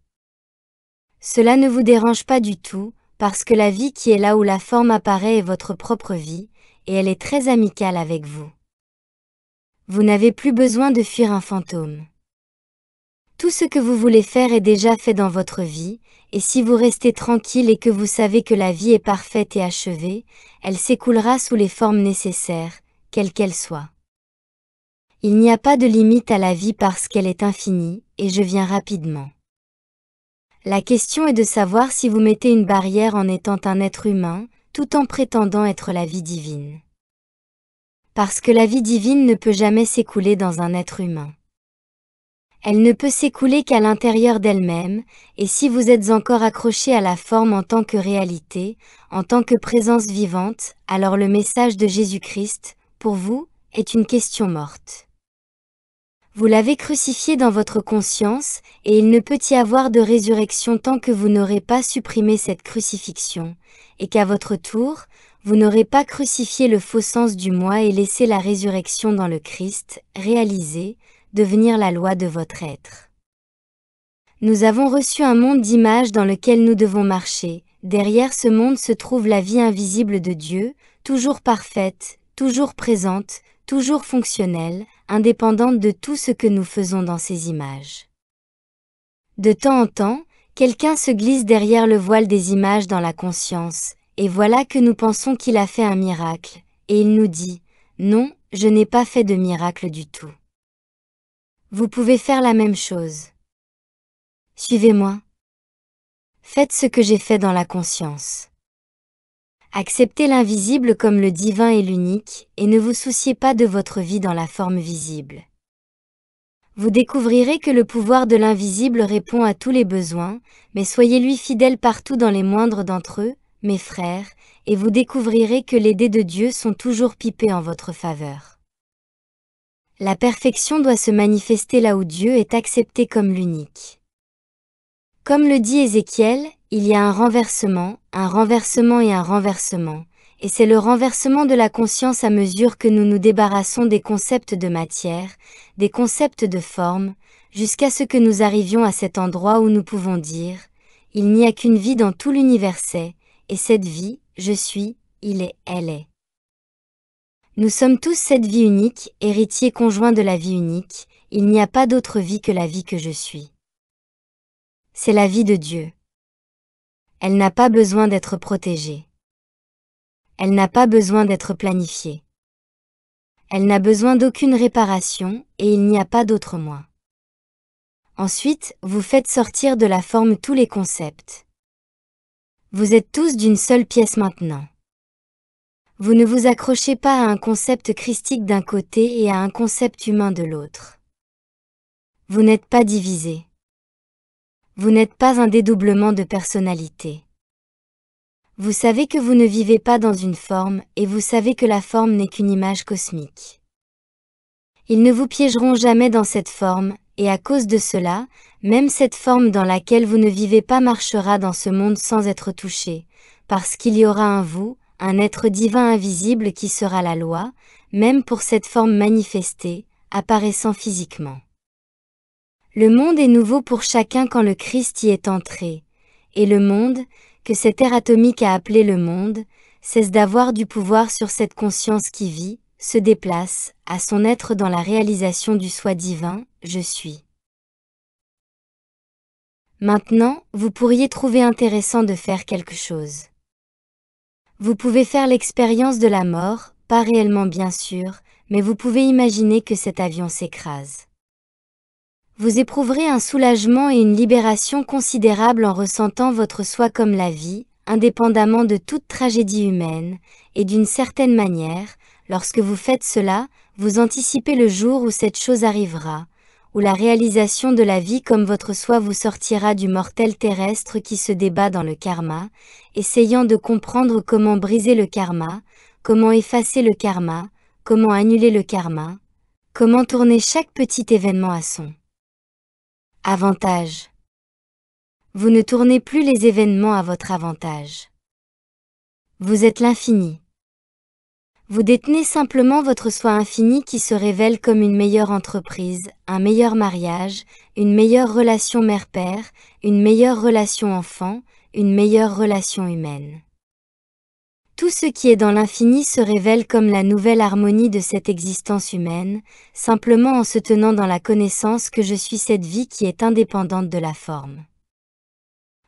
Cela ne vous dérange pas du tout, parce que la vie qui est là où la forme apparaît est votre propre vie, et elle est très amicale avec vous. Vous n'avez plus besoin de fuir un fantôme. Tout ce que vous voulez faire est déjà fait dans votre vie, et si vous restez tranquille et que vous savez que la vie est parfaite et achevée, elle s'écoulera sous les formes nécessaires, quelles qu'elles soient. Il n'y a pas de limite à la vie parce qu'elle est infinie, et je viens rapidement. La question est de savoir si vous mettez une barrière en étant un être humain, tout en prétendant être la vie divine. Parce que la vie divine ne peut jamais s'écouler dans un être humain. Elle ne peut s'écouler qu'à l'intérieur d'elle-même, et si vous êtes encore accroché à la forme en tant que réalité, en tant que présence vivante, alors le message de Jésus-Christ, pour vous, est une question morte. Vous l'avez crucifié dans votre conscience, et il ne peut y avoir de résurrection tant que vous n'aurez pas supprimé cette crucifixion, et qu'à votre tour, vous n'aurez pas crucifié le faux sens du moi et laissé la résurrection dans le Christ, réaliser, devenir la loi de votre être. Nous avons reçu un monde d'images dans lequel nous devons marcher. Derrière ce monde se trouve la vie invisible de Dieu, toujours parfaite, toujours présente, toujours fonctionnelle, indépendante de tout ce que nous faisons dans ces images. De temps en temps, quelqu'un se glisse derrière le voile des images dans la conscience, et voilà que nous pensons qu'il a fait un miracle, et il nous dit « Non, je n'ai pas fait de miracle du tout. » Vous pouvez faire la même chose. Suivez-moi. Faites ce que j'ai fait dans la conscience. Acceptez l'invisible comme le divin et l'unique, et ne vous souciez pas de votre vie dans la forme visible. Vous découvrirez que le pouvoir de l'invisible répond à tous les besoins, mais soyez-lui fidèle partout dans les moindres d'entre eux, mes frères, et vous découvrirez que les dés de Dieu sont toujours pipés en votre faveur. La perfection doit se manifester là où Dieu est accepté comme l'unique. Comme le dit Ézéchiel, il y a un renversement, un renversement et un renversement, et c'est le renversement de la conscience à mesure que nous nous débarrassons des concepts de matière, des concepts de forme, jusqu'à ce que nous arrivions à cet endroit où nous pouvons dire ⁇ Il n'y a qu'une vie dans tout l'univers et cette vie, je suis, il est, elle est ⁇ Nous sommes tous cette vie unique, héritiers conjoints de la vie unique, il n'y a pas d'autre vie que la vie que je suis. C'est la vie de Dieu. Elle n'a pas besoin d'être protégée. Elle n'a pas besoin d'être planifiée. Elle n'a besoin d'aucune réparation et il n'y a pas d'autre moi. Ensuite, vous faites sortir de la forme tous les concepts. Vous êtes tous d'une seule pièce maintenant. Vous ne vous accrochez pas à un concept christique d'un côté et à un concept humain de l'autre. Vous n'êtes pas divisés. Vous n'êtes pas un dédoublement de personnalité. Vous savez que vous ne vivez pas dans une forme et vous savez que la forme n'est qu'une image cosmique. Ils ne vous piégeront jamais dans cette forme, et à cause de cela, même cette forme dans laquelle vous ne vivez pas marchera dans ce monde sans être touché, parce qu'il y aura un vous, un être divin invisible qui sera la loi, même pour cette forme manifestée, apparaissant physiquement. Le monde est nouveau pour chacun quand le Christ y est entré, et le monde, que cette ère atomique a appelé le monde, cesse d'avoir du pouvoir sur cette conscience qui vit, se déplace, à son être dans la réalisation du soi divin, je suis. Maintenant, vous pourriez trouver intéressant de faire quelque chose. Vous pouvez faire l'expérience de la mort, pas réellement bien sûr, mais vous pouvez imaginer que cet avion s'écrase vous éprouverez un soulagement et une libération considérable en ressentant votre soi comme la vie, indépendamment de toute tragédie humaine, et d'une certaine manière, lorsque vous faites cela, vous anticipez le jour où cette chose arrivera, où la réalisation de la vie comme votre soi vous sortira du mortel terrestre qui se débat dans le karma, essayant de comprendre comment briser le karma, comment effacer le karma, comment annuler le karma, comment tourner chaque petit événement à son. Avantage. Vous ne tournez plus les événements à votre avantage. Vous êtes l'infini. Vous détenez simplement votre soi infini qui se révèle comme une meilleure entreprise, un meilleur mariage, une meilleure relation mère-père, une meilleure relation enfant, une meilleure relation humaine. Tout ce qui est dans l'infini se révèle comme la nouvelle harmonie de cette existence humaine, simplement en se tenant dans la connaissance que je suis cette vie qui est indépendante de la forme.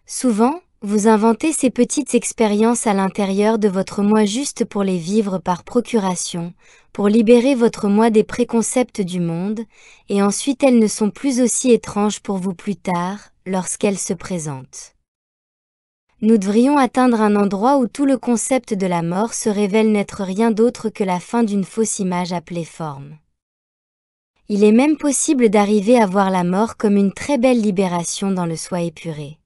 Souvent, vous inventez ces petites expériences à l'intérieur de votre moi juste pour les vivre par procuration, pour libérer votre moi des préconcepts du monde, et ensuite elles ne sont plus aussi étranges pour vous plus tard, lorsqu'elles se présentent nous devrions atteindre un endroit où tout le concept de la mort se révèle n'être rien d'autre que la fin d'une fausse image appelée forme. Il est même possible d'arriver à voir la mort comme une très belle libération dans le soi épuré.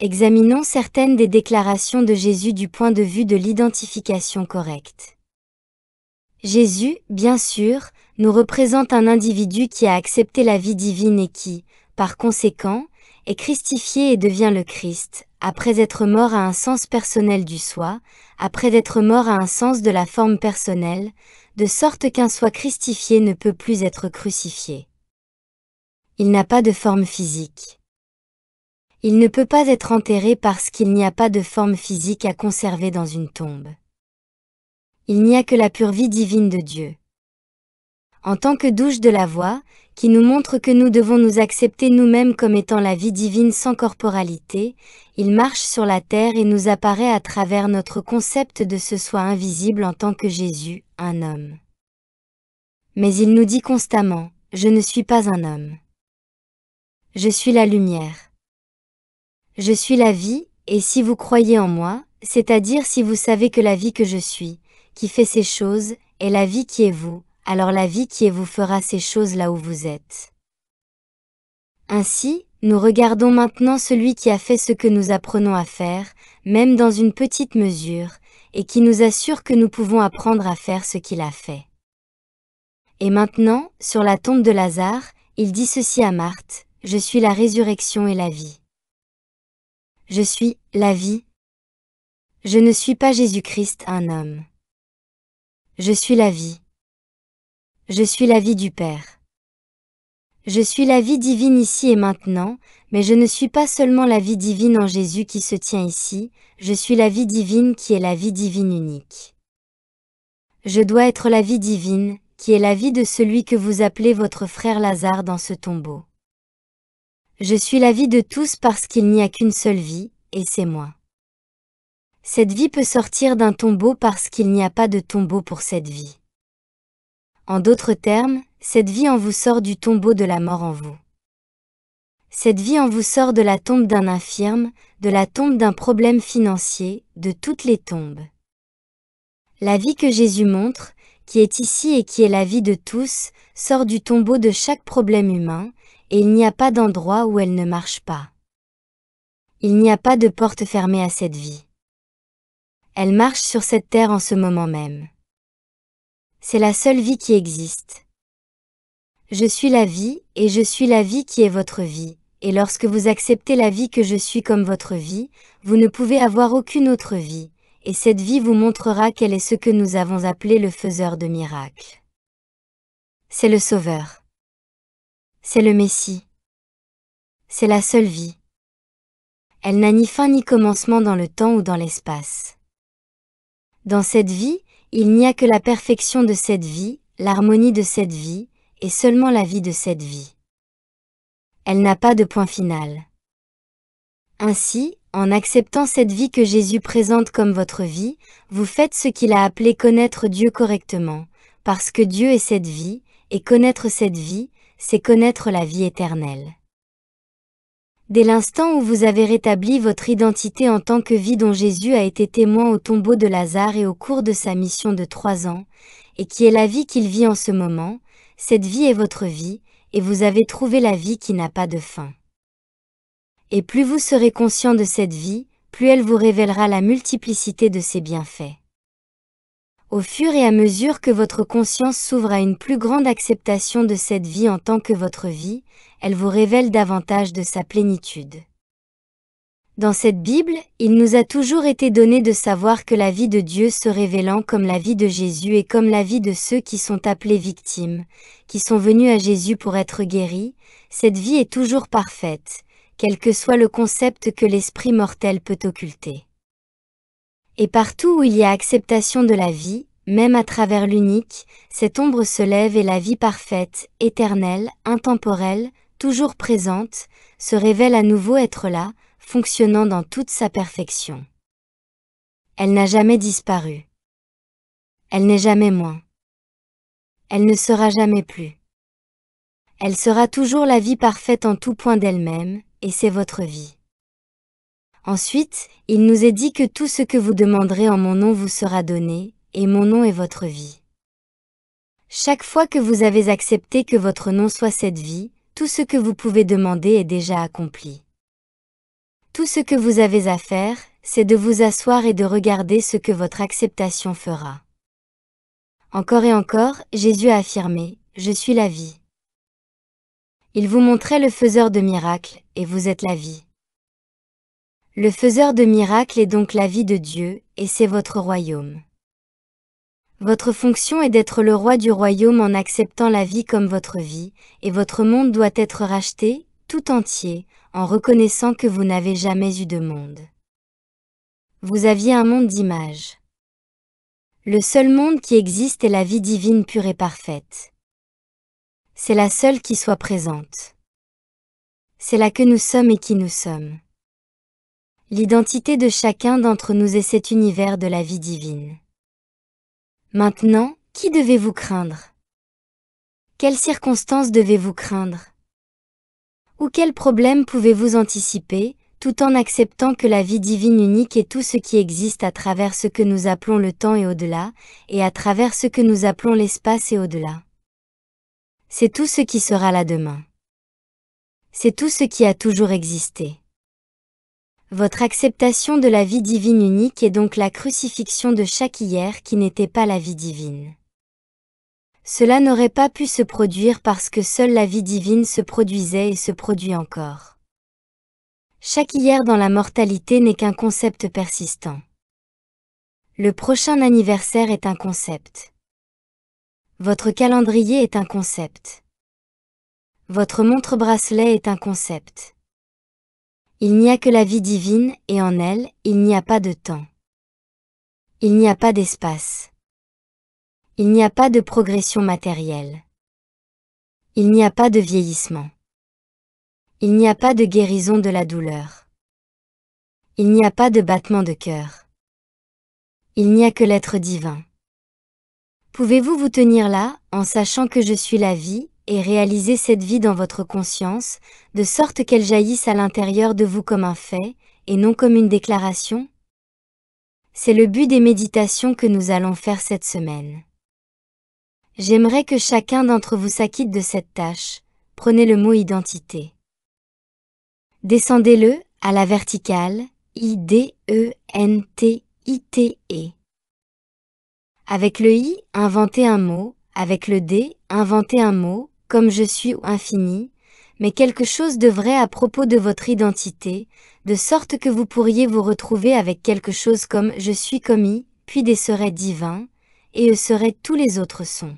Examinons certaines des déclarations de Jésus du point de vue de l'identification correcte. Jésus, bien sûr, nous représente un individu qui a accepté la vie divine et qui, par conséquent, est christifié et devient le Christ, après être mort à un sens personnel du soi, après d'être mort à un sens de la forme personnelle, de sorte qu'un soi christifié ne peut plus être crucifié. Il n'a pas de forme physique. Il ne peut pas être enterré parce qu'il n'y a pas de forme physique à conserver dans une tombe. Il n'y a que la pure vie divine de Dieu. En tant que douche de la voix, qui nous montre que nous devons nous accepter nous-mêmes comme étant la vie divine sans corporalité, il marche sur la terre et nous apparaît à travers notre concept de ce soi invisible en tant que Jésus, un homme. Mais il nous dit constamment, je ne suis pas un homme. Je suis la lumière. Je suis la vie, et si vous croyez en moi, c'est-à-dire si vous savez que la vie que je suis, qui fait ces choses, est la vie qui est vous, alors la vie qui est vous fera ces choses là où vous êtes. Ainsi, nous regardons maintenant celui qui a fait ce que nous apprenons à faire, même dans une petite mesure, et qui nous assure que nous pouvons apprendre à faire ce qu'il a fait. Et maintenant, sur la tombe de Lazare, il dit ceci à Marthe, Je suis la résurrection et la vie. Je suis la vie. Je ne suis pas Jésus-Christ un homme. Je suis la vie. Je suis la vie du Père. Je suis la vie divine ici et maintenant, mais je ne suis pas seulement la vie divine en Jésus qui se tient ici, je suis la vie divine qui est la vie divine unique. Je dois être la vie divine, qui est la vie de celui que vous appelez votre frère Lazare dans ce tombeau. Je suis la vie de tous parce qu'il n'y a qu'une seule vie, et c'est moi. Cette vie peut sortir d'un tombeau parce qu'il n'y a pas de tombeau pour cette vie. En d'autres termes, cette vie en vous sort du tombeau de la mort en vous. Cette vie en vous sort de la tombe d'un infirme, de la tombe d'un problème financier, de toutes les tombes. La vie que Jésus montre, qui est ici et qui est la vie de tous, sort du tombeau de chaque problème humain, et il n'y a pas d'endroit où elle ne marche pas. Il n'y a pas de porte fermée à cette vie. Elle marche sur cette terre en ce moment même. C'est la seule vie qui existe. Je suis la vie, et je suis la vie qui est votre vie, et lorsque vous acceptez la vie que je suis comme votre vie, vous ne pouvez avoir aucune autre vie, et cette vie vous montrera quel est ce que nous avons appelé le faiseur de miracles. C'est le Sauveur. C'est le Messie. C'est la seule vie. Elle n'a ni fin ni commencement dans le temps ou dans l'espace. Dans cette vie, il n'y a que la perfection de cette vie, l'harmonie de cette vie, et seulement la vie de cette vie. Elle n'a pas de point final. Ainsi, en acceptant cette vie que Jésus présente comme votre vie, vous faites ce qu'il a appelé connaître Dieu correctement, parce que Dieu est cette vie, et connaître cette vie, c'est connaître la vie éternelle. Dès l'instant où vous avez rétabli votre identité en tant que vie dont Jésus a été témoin au tombeau de Lazare et au cours de sa mission de trois ans, et qui est la vie qu'il vit en ce moment, cette vie est votre vie, et vous avez trouvé la vie qui n'a pas de fin. Et plus vous serez conscient de cette vie, plus elle vous révélera la multiplicité de ses bienfaits au fur et à mesure que votre conscience s'ouvre à une plus grande acceptation de cette vie en tant que votre vie, elle vous révèle davantage de sa plénitude. Dans cette Bible, il nous a toujours été donné de savoir que la vie de Dieu se révélant comme la vie de Jésus et comme la vie de ceux qui sont appelés victimes, qui sont venus à Jésus pour être guéris, cette vie est toujours parfaite, quel que soit le concept que l'esprit mortel peut occulter. Et partout où il y a acceptation de la vie, même à travers l'unique, cette ombre se lève et la vie parfaite, éternelle, intemporelle, toujours présente, se révèle à nouveau être là, fonctionnant dans toute sa perfection. Elle n'a jamais disparu. Elle n'est jamais moins. Elle ne sera jamais plus. Elle sera toujours la vie parfaite en tout point d'elle-même, et c'est votre vie. Ensuite, il nous est dit que tout ce que vous demanderez en mon nom vous sera donné, et mon nom est votre vie. Chaque fois que vous avez accepté que votre nom soit cette vie, tout ce que vous pouvez demander est déjà accompli. Tout ce que vous avez à faire, c'est de vous asseoir et de regarder ce que votre acceptation fera. Encore et encore, Jésus a affirmé, Je suis la vie. Il vous montrait le faiseur de miracles, et vous êtes la vie. Le faiseur de miracles est donc la vie de Dieu, et c'est votre royaume. Votre fonction est d'être le roi du royaume en acceptant la vie comme votre vie, et votre monde doit être racheté, tout entier, en reconnaissant que vous n'avez jamais eu de monde. Vous aviez un monde d'images. Le seul monde qui existe est la vie divine pure et parfaite. C'est la seule qui soit présente. C'est la que nous sommes et qui nous sommes l'identité de chacun d'entre nous est cet univers de la vie divine. Maintenant, qui devez-vous craindre Quelles circonstances devez-vous craindre Ou quels problèmes pouvez-vous anticiper, tout en acceptant que la vie divine unique est tout ce qui existe à travers ce que nous appelons le temps et au-delà, et à travers ce que nous appelons l'espace et au-delà C'est tout ce qui sera là demain. C'est tout ce qui a toujours existé. Votre acceptation de la vie divine unique est donc la crucifixion de chaque hier qui n'était pas la vie divine. Cela n'aurait pas pu se produire parce que seule la vie divine se produisait et se produit encore. Chaque hier dans la mortalité n'est qu'un concept persistant. Le prochain anniversaire est un concept. Votre calendrier est un concept. Votre montre-bracelet est un concept. Il n'y a que la vie divine et en elle, il n'y a pas de temps. Il n'y a pas d'espace. Il n'y a pas de progression matérielle. Il n'y a pas de vieillissement. Il n'y a pas de guérison de la douleur. Il n'y a pas de battement de cœur. Il n'y a que l'être divin. Pouvez-vous vous tenir là, en sachant que je suis la vie, et réalisez cette vie dans votre conscience, de sorte qu'elle jaillisse à l'intérieur de vous comme un fait, et non comme une déclaration C'est le but des méditations que nous allons faire cette semaine. J'aimerais que chacun d'entre vous s'acquitte de cette tâche, prenez le mot identité. Descendez-le, à la verticale, I-D-E-N-T-I-T-E. E. Avec le I, inventez un mot, avec le D, inventez un mot, comme je suis ou infini, mais quelque chose de vrai à propos de votre identité, de sorte que vous pourriez vous retrouver avec quelque chose comme je suis commis, puis des serait divins, et eux seraient tous les autres sons.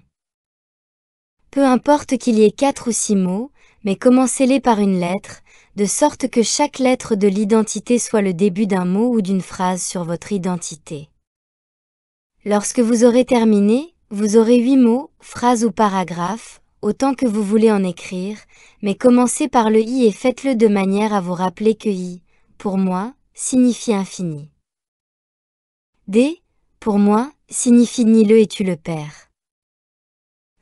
Peu importe qu'il y ait quatre ou six mots, mais commencez-les par une lettre, de sorte que chaque lettre de l'identité soit le début d'un mot ou d'une phrase sur votre identité. Lorsque vous aurez terminé, vous aurez huit mots, phrases ou paragraphes, autant que vous voulez en écrire, mais commencez par le i et faites-le de manière à vous rappeler que i, pour moi, signifie infini. D, pour moi, signifie ni-le et tu le perds.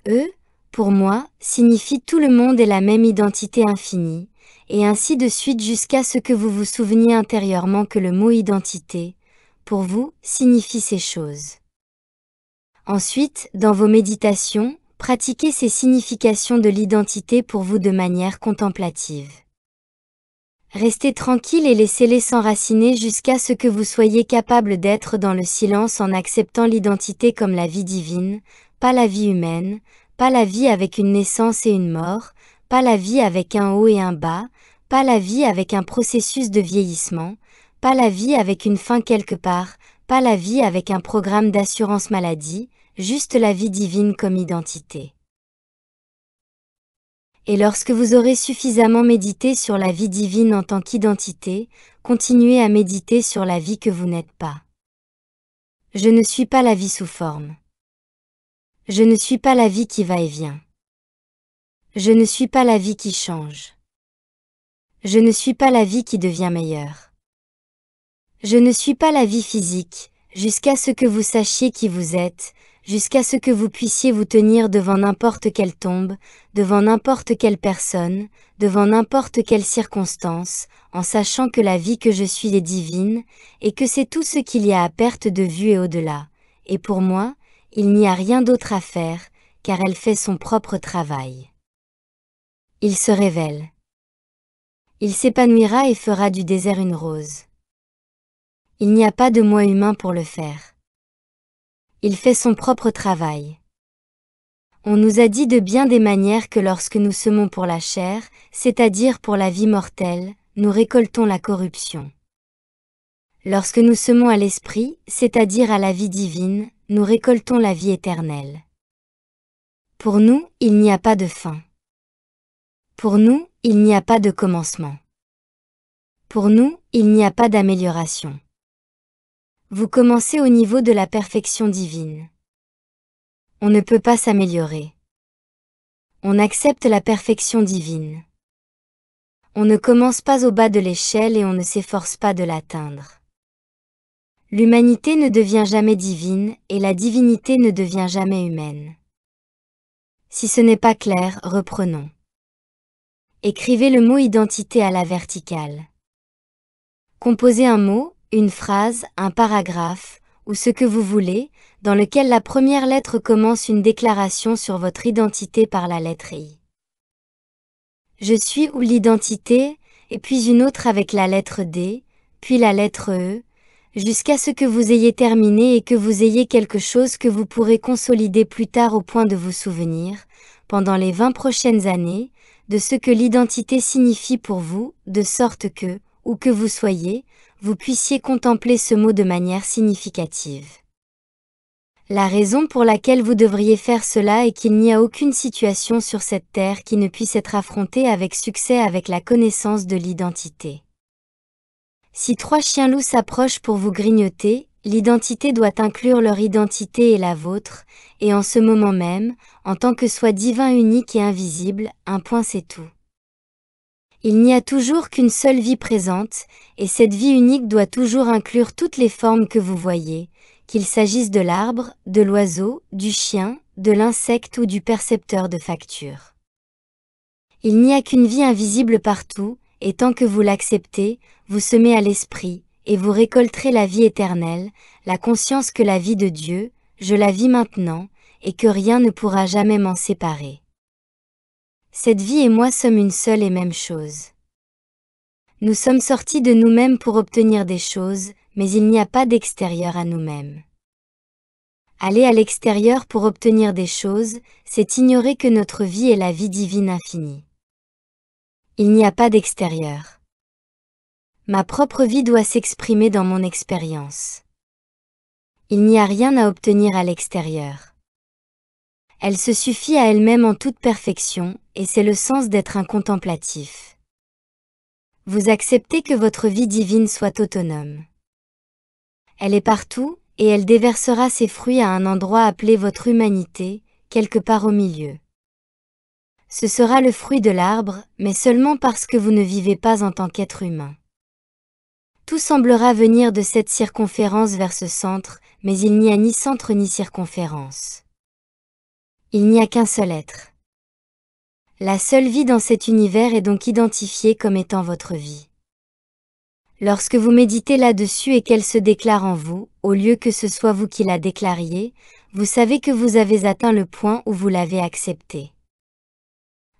E, pour moi, signifie tout le monde est la même identité infinie, et ainsi de suite jusqu'à ce que vous vous souveniez intérieurement que le mot identité, pour vous, signifie ces choses. Ensuite, dans vos méditations, pratiquez ces significations de l'identité pour vous de manière contemplative. Restez tranquille et laissez-les s'enraciner jusqu'à ce que vous soyez capable d'être dans le silence en acceptant l'identité comme la vie divine, pas la vie humaine, pas la vie avec une naissance et une mort, pas la vie avec un haut et un bas, pas la vie avec un processus de vieillissement, pas la vie avec une fin quelque part, pas la vie avec un programme d'assurance maladie, juste la vie divine comme identité. Et lorsque vous aurez suffisamment médité sur la vie divine en tant qu'identité, continuez à méditer sur la vie que vous n'êtes pas. Je ne suis pas la vie sous forme. Je ne suis pas la vie qui va et vient. Je ne suis pas la vie qui change. Je ne suis pas la vie qui devient meilleure. Je ne suis pas la vie physique, jusqu'à ce que vous sachiez qui vous êtes, jusqu'à ce que vous puissiez vous tenir devant n'importe quelle tombe, devant n'importe quelle personne, devant n'importe quelle circonstance, en sachant que la vie que je suis est divine, et que c'est tout ce qu'il y a à perte de vue et au-delà. Et pour moi, il n'y a rien d'autre à faire, car elle fait son propre travail. Il se révèle. Il s'épanouira et fera du désert une rose. Il n'y a pas de moi humain pour le faire il fait son propre travail. On nous a dit de bien des manières que lorsque nous semons pour la chair, c'est-à-dire pour la vie mortelle, nous récoltons la corruption. Lorsque nous semons à l'esprit, c'est-à-dire à la vie divine, nous récoltons la vie éternelle. Pour nous, il n'y a pas de fin. Pour nous, il n'y a pas de commencement. Pour nous, il n'y a pas d'amélioration. Vous commencez au niveau de la perfection divine. On ne peut pas s'améliorer. On accepte la perfection divine. On ne commence pas au bas de l'échelle et on ne s'efforce pas de l'atteindre. L'humanité ne devient jamais divine et la divinité ne devient jamais humaine. Si ce n'est pas clair, reprenons. Écrivez le mot identité à la verticale. Composez un mot une phrase, un paragraphe, ou ce que vous voulez, dans lequel la première lettre commence une déclaration sur votre identité par la lettre I. Je suis ou l'identité, et puis une autre avec la lettre D, puis la lettre E, jusqu'à ce que vous ayez terminé et que vous ayez quelque chose que vous pourrez consolider plus tard au point de vous souvenir, pendant les 20 prochaines années, de ce que l'identité signifie pour vous, de sorte que, où que vous soyez, vous puissiez contempler ce mot de manière significative. La raison pour laquelle vous devriez faire cela est qu'il n'y a aucune situation sur cette terre qui ne puisse être affrontée avec succès avec la connaissance de l'identité. Si trois chiens loups s'approchent pour vous grignoter, l'identité doit inclure leur identité et la vôtre, et en ce moment même, en tant que soi divin unique et invisible, un point c'est tout. Il n'y a toujours qu'une seule vie présente, et cette vie unique doit toujours inclure toutes les formes que vous voyez, qu'il s'agisse de l'arbre, de l'oiseau, du chien, de l'insecte ou du percepteur de facture. Il n'y a qu'une vie invisible partout, et tant que vous l'acceptez, vous semez à l'esprit, et vous récolterez la vie éternelle, la conscience que la vie de Dieu, je la vis maintenant, et que rien ne pourra jamais m'en séparer. Cette vie et moi sommes une seule et même chose. Nous sommes sortis de nous-mêmes pour obtenir des choses, mais il n'y a pas d'extérieur à nous-mêmes. Aller à l'extérieur pour obtenir des choses, c'est ignorer que notre vie est la vie divine infinie. Il n'y a pas d'extérieur. Ma propre vie doit s'exprimer dans mon expérience. Il n'y a rien à obtenir à l'extérieur. Elle se suffit à elle-même en toute perfection, et c'est le sens d'être un contemplatif. Vous acceptez que votre vie divine soit autonome. Elle est partout, et elle déversera ses fruits à un endroit appelé votre humanité, quelque part au milieu. Ce sera le fruit de l'arbre, mais seulement parce que vous ne vivez pas en tant qu'être humain. Tout semblera venir de cette circonférence vers ce centre, mais il n'y a ni centre ni circonférence. Il n'y a qu'un seul être. La seule vie dans cet univers est donc identifiée comme étant votre vie. Lorsque vous méditez là-dessus et qu'elle se déclare en vous, au lieu que ce soit vous qui la déclariez, vous savez que vous avez atteint le point où vous l'avez acceptée.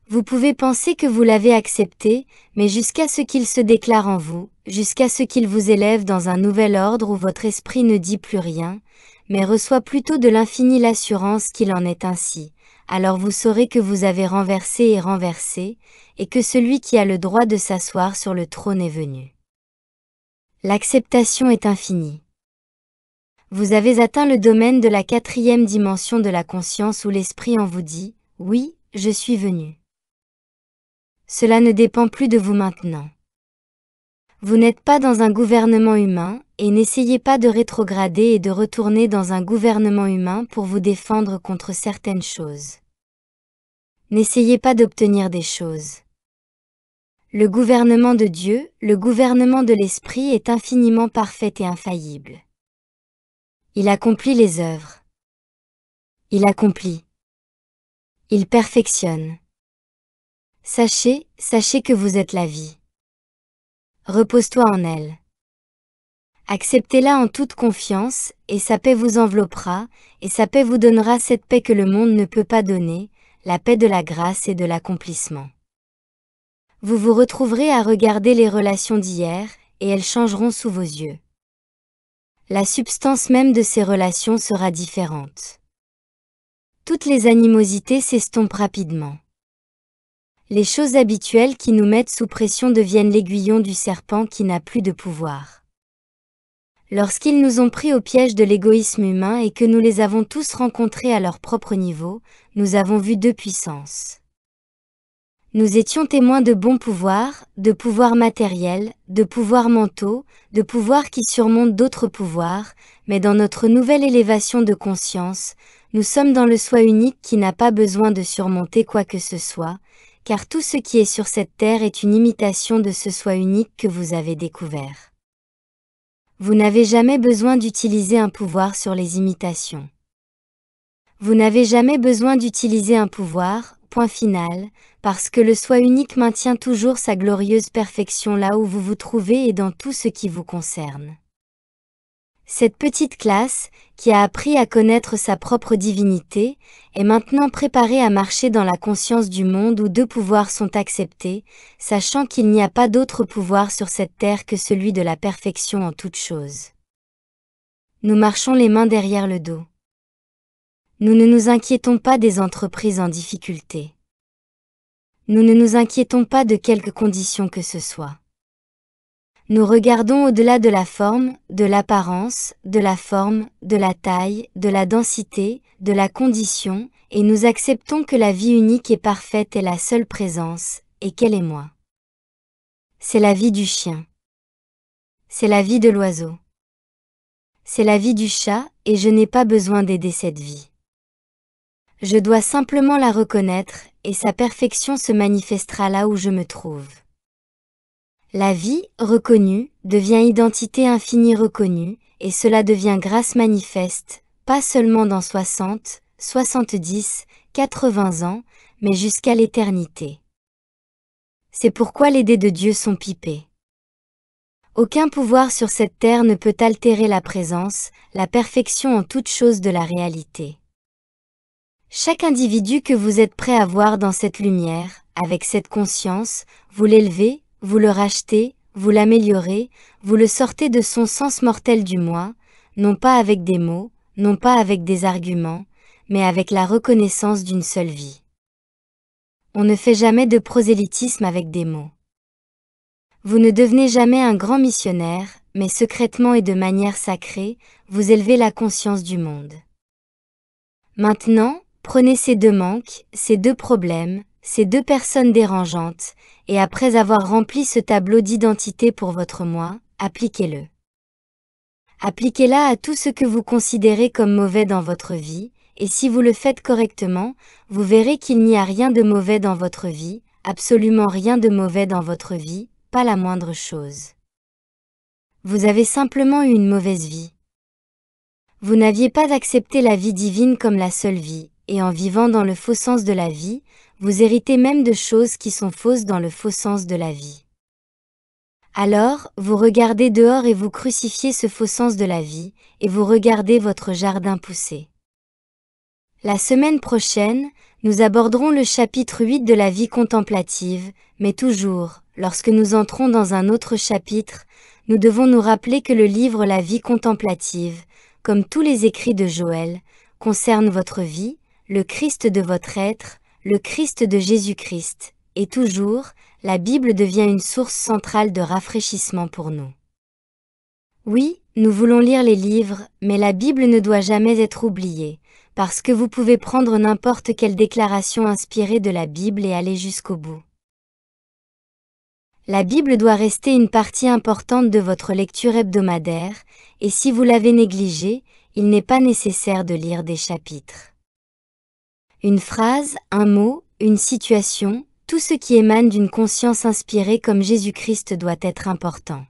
Vous pouvez penser que vous l'avez acceptée, mais jusqu'à ce qu'il se déclare en vous, jusqu'à ce qu'il vous élève dans un nouvel ordre où votre esprit ne dit plus rien, mais reçoit plutôt de l'infini l'assurance qu'il en est ainsi. Alors vous saurez que vous avez renversé et renversé, et que celui qui a le droit de s'asseoir sur le trône est venu. L'acceptation est infinie. Vous avez atteint le domaine de la quatrième dimension de la conscience où l'esprit en vous dit ⁇ Oui, je suis venu ⁇ Cela ne dépend plus de vous maintenant. Vous n'êtes pas dans un gouvernement humain, et n'essayez pas de rétrograder et de retourner dans un gouvernement humain pour vous défendre contre certaines choses. N'essayez pas d'obtenir des choses. Le gouvernement de Dieu, le gouvernement de l'Esprit est infiniment parfait et infaillible. Il accomplit les œuvres. Il accomplit. Il perfectionne. Sachez, sachez que vous êtes la vie repose-toi en elle. Acceptez-la en toute confiance, et sa paix vous enveloppera, et sa paix vous donnera cette paix que le monde ne peut pas donner, la paix de la grâce et de l'accomplissement. Vous vous retrouverez à regarder les relations d'hier, et elles changeront sous vos yeux. La substance même de ces relations sera différente. Toutes les animosités s'estompent rapidement les choses habituelles qui nous mettent sous pression deviennent l'aiguillon du serpent qui n'a plus de pouvoir. Lorsqu'ils nous ont pris au piège de l'égoïsme humain et que nous les avons tous rencontrés à leur propre niveau, nous avons vu deux puissances. Nous étions témoins de bons pouvoirs, de pouvoirs matériels, de pouvoirs mentaux, de pouvoirs qui surmontent d'autres pouvoirs, mais dans notre nouvelle élévation de conscience, nous sommes dans le soi unique qui n'a pas besoin de surmonter quoi que ce soit, car tout ce qui est sur cette terre est une imitation de ce soi unique que vous avez découvert. Vous n'avez jamais besoin d'utiliser un pouvoir sur les imitations. Vous n'avez jamais besoin d'utiliser un pouvoir, point final, parce que le soi unique maintient toujours sa glorieuse perfection là où vous vous trouvez et dans tout ce qui vous concerne. Cette petite classe, qui a appris à connaître sa propre divinité, est maintenant préparée à marcher dans la conscience du monde où deux pouvoirs sont acceptés, sachant qu'il n'y a pas d'autre pouvoir sur cette terre que celui de la perfection en toutes choses. Nous marchons les mains derrière le dos. Nous ne nous inquiétons pas des entreprises en difficulté. Nous ne nous inquiétons pas de quelque condition que ce soit nous regardons au-delà de la forme, de l'apparence, de la forme, de la taille, de la densité, de la condition, et nous acceptons que la vie unique et parfaite est la seule présence, et qu'elle est moi. C'est la vie du chien. C'est la vie de l'oiseau. C'est la vie du chat, et je n'ai pas besoin d'aider cette vie. Je dois simplement la reconnaître, et sa perfection se manifestera là où je me trouve. La vie, reconnue, devient identité infinie reconnue, et cela devient grâce manifeste, pas seulement dans 60, 70, 80 ans, mais jusqu'à l'éternité. C'est pourquoi les dés de Dieu sont pipés. Aucun pouvoir sur cette terre ne peut altérer la présence, la perfection en toute chose de la réalité. Chaque individu que vous êtes prêt à voir dans cette lumière, avec cette conscience, vous l'élevez, vous le rachetez, vous l'améliorez, vous le sortez de son sens mortel du moi, non pas avec des mots, non pas avec des arguments, mais avec la reconnaissance d'une seule vie. On ne fait jamais de prosélytisme avec des mots. Vous ne devenez jamais un grand missionnaire, mais secrètement et de manière sacrée, vous élevez la conscience du monde. Maintenant, prenez ces deux manques, ces deux problèmes, ces deux personnes dérangeantes, et après avoir rempli ce tableau d'identité pour votre moi, appliquez-le. Appliquez-la à tout ce que vous considérez comme mauvais dans votre vie, et si vous le faites correctement, vous verrez qu'il n'y a rien de mauvais dans votre vie, absolument rien de mauvais dans votre vie, pas la moindre chose. Vous avez simplement eu une mauvaise vie. Vous n'aviez pas accepté la vie divine comme la seule vie, et en vivant dans le faux sens de la vie, vous héritez même de choses qui sont fausses dans le faux sens de la vie. Alors, vous regardez dehors et vous crucifiez ce faux sens de la vie, et vous regardez votre jardin pousser. La semaine prochaine, nous aborderons le chapitre 8 de la vie contemplative, mais toujours, lorsque nous entrons dans un autre chapitre, nous devons nous rappeler que le livre La vie contemplative, comme tous les écrits de Joël, concerne votre vie, le Christ de votre être, le Christ de Jésus-Christ, et toujours, la Bible devient une source centrale de rafraîchissement pour nous. Oui, nous voulons lire les livres, mais la Bible ne doit jamais être oubliée, parce que vous pouvez prendre n'importe quelle déclaration inspirée de la Bible et aller jusqu'au bout. La Bible doit rester une partie importante de votre lecture hebdomadaire, et si vous l'avez négligée, il n'est pas nécessaire de lire des chapitres. Une phrase, un mot, une situation, tout ce qui émane d'une conscience inspirée comme Jésus-Christ doit être important.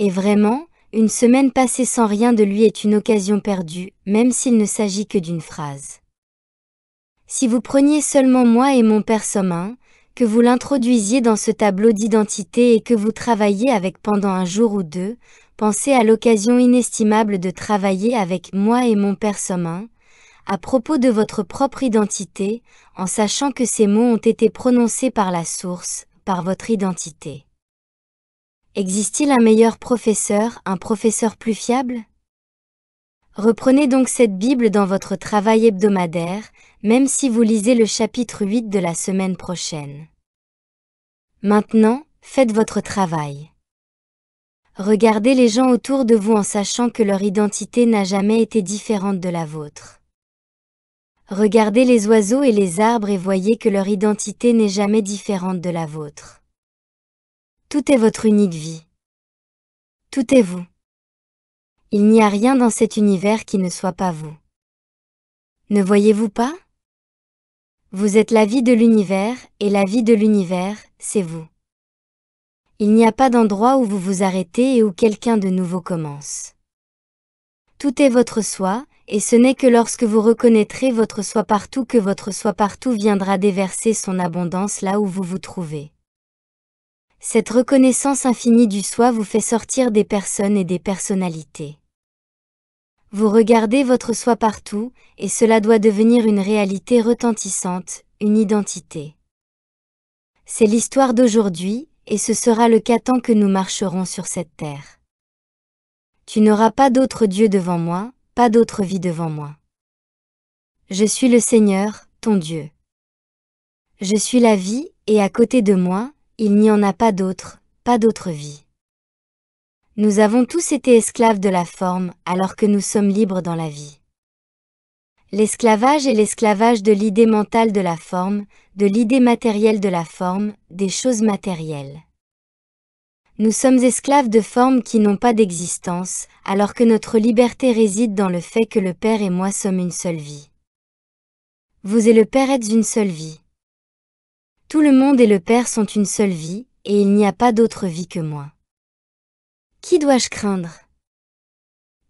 Et vraiment, une semaine passée sans rien de lui est une occasion perdue, même s'il ne s'agit que d'une phrase. Si vous preniez seulement moi et mon Père Sommin », que vous l'introduisiez dans ce tableau d'identité et que vous travailliez avec pendant un jour ou deux, pensez à l'occasion inestimable de travailler avec moi et mon Père Sommin » à propos de votre propre identité, en sachant que ces mots ont été prononcés par la source, par votre identité. Existe-t-il un meilleur professeur, un professeur plus fiable Reprenez donc cette Bible dans votre travail hebdomadaire, même si vous lisez le chapitre 8 de la semaine prochaine. Maintenant, faites votre travail. Regardez les gens autour de vous en sachant que leur identité n'a jamais été différente de la vôtre. Regardez les oiseaux et les arbres et voyez que leur identité n'est jamais différente de la vôtre. Tout est votre unique vie. Tout est vous. Il n'y a rien dans cet univers qui ne soit pas vous. Ne voyez-vous pas Vous êtes la vie de l'univers, et la vie de l'univers, c'est vous. Il n'y a pas d'endroit où vous vous arrêtez et où quelqu'un de nouveau commence. Tout est votre soi, et ce n'est que lorsque vous reconnaîtrez votre soi partout que votre soi partout viendra déverser son abondance là où vous vous trouvez. Cette reconnaissance infinie du soi vous fait sortir des personnes et des personnalités. Vous regardez votre soi partout, et cela doit devenir une réalité retentissante, une identité. C'est l'histoire d'aujourd'hui, et ce sera le cas tant que nous marcherons sur cette terre. Tu n'auras pas d'autre Dieu devant moi, pas d'autre vie devant moi. Je suis le Seigneur, ton Dieu. Je suis la vie, et à côté de moi, il n'y en a pas d'autre, pas d'autre vie. Nous avons tous été esclaves de la forme, alors que nous sommes libres dans la vie. L'esclavage est l'esclavage de l'idée mentale de la forme, de l'idée matérielle de la forme, des choses matérielles. Nous sommes esclaves de formes qui n'ont pas d'existence, alors que notre liberté réside dans le fait que le Père et moi sommes une seule vie. Vous et le Père êtes une seule vie. Tout le monde et le Père sont une seule vie, et il n'y a pas d'autre vie que moi. Qui dois-je craindre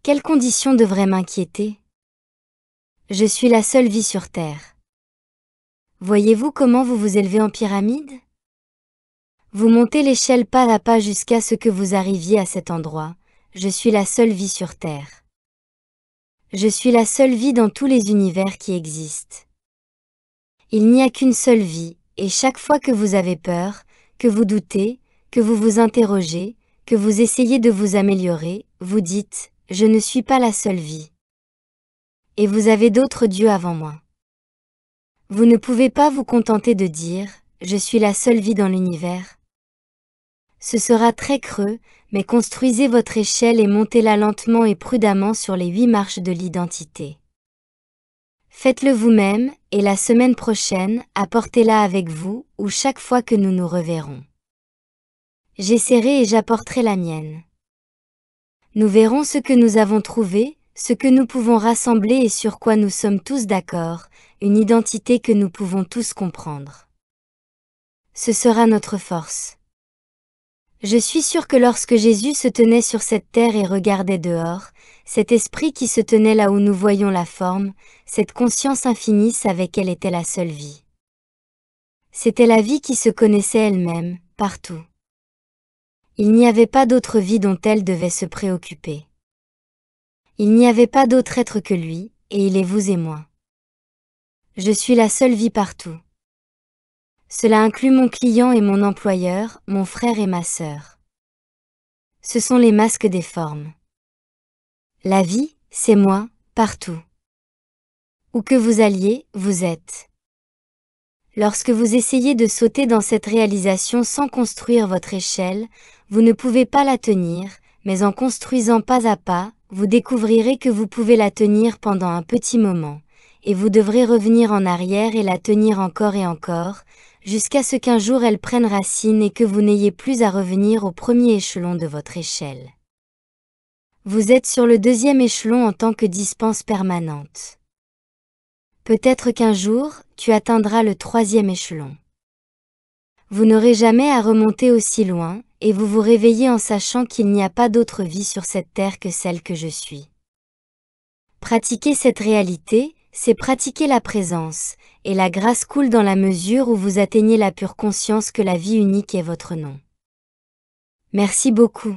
Quelles conditions devraient m'inquiéter Je suis la seule vie sur Terre. Voyez-vous comment vous vous élevez en pyramide vous montez l'échelle pas à pas jusqu'à ce que vous arriviez à cet endroit. Je suis la seule vie sur Terre. Je suis la seule vie dans tous les univers qui existent. Il n'y a qu'une seule vie, et chaque fois que vous avez peur, que vous doutez, que vous vous interrogez, que vous essayez de vous améliorer, vous dites ⁇ Je ne suis pas la seule vie ⁇ Et vous avez d'autres dieux avant moi. Vous ne pouvez pas vous contenter de dire ⁇ Je suis la seule vie dans l'univers ⁇ ce sera très creux, mais construisez votre échelle et montez-la lentement et prudemment sur les huit marches de l'identité. Faites-le vous-même et la semaine prochaine, apportez-la avec vous ou chaque fois que nous nous reverrons. J'essaierai et j'apporterai la mienne. Nous verrons ce que nous avons trouvé, ce que nous pouvons rassembler et sur quoi nous sommes tous d'accord, une identité que nous pouvons tous comprendre. Ce sera notre force. Je suis sûr que lorsque Jésus se tenait sur cette terre et regardait dehors, cet esprit qui se tenait là où nous voyons la forme, cette conscience infinie savait quelle était la seule vie. C'était la vie qui se connaissait elle-même, partout. Il n'y avait pas d'autre vie dont elle devait se préoccuper. Il n'y avait pas d'autre être que lui, et il est vous et moi. Je suis la seule vie partout. Cela inclut mon client et mon employeur, mon frère et ma sœur. Ce sont les masques des formes. La vie, c'est moi, partout. Où que vous alliez, vous êtes. Lorsque vous essayez de sauter dans cette réalisation sans construire votre échelle, vous ne pouvez pas la tenir, mais en construisant pas à pas, vous découvrirez que vous pouvez la tenir pendant un petit moment, et vous devrez revenir en arrière et la tenir encore et encore, jusqu'à ce qu'un jour elles prennent racine et que vous n'ayez plus à revenir au premier échelon de votre échelle. Vous êtes sur le deuxième échelon en tant que dispense permanente. Peut-être qu'un jour, tu atteindras le troisième échelon. Vous n'aurez jamais à remonter aussi loin, et vous vous réveillez en sachant qu'il n'y a pas d'autre vie sur cette terre que celle que je suis. Pratiquer cette réalité, c'est pratiquer la présence, et la grâce coule dans la mesure où vous atteignez la pure conscience que la vie unique est votre nom. Merci beaucoup.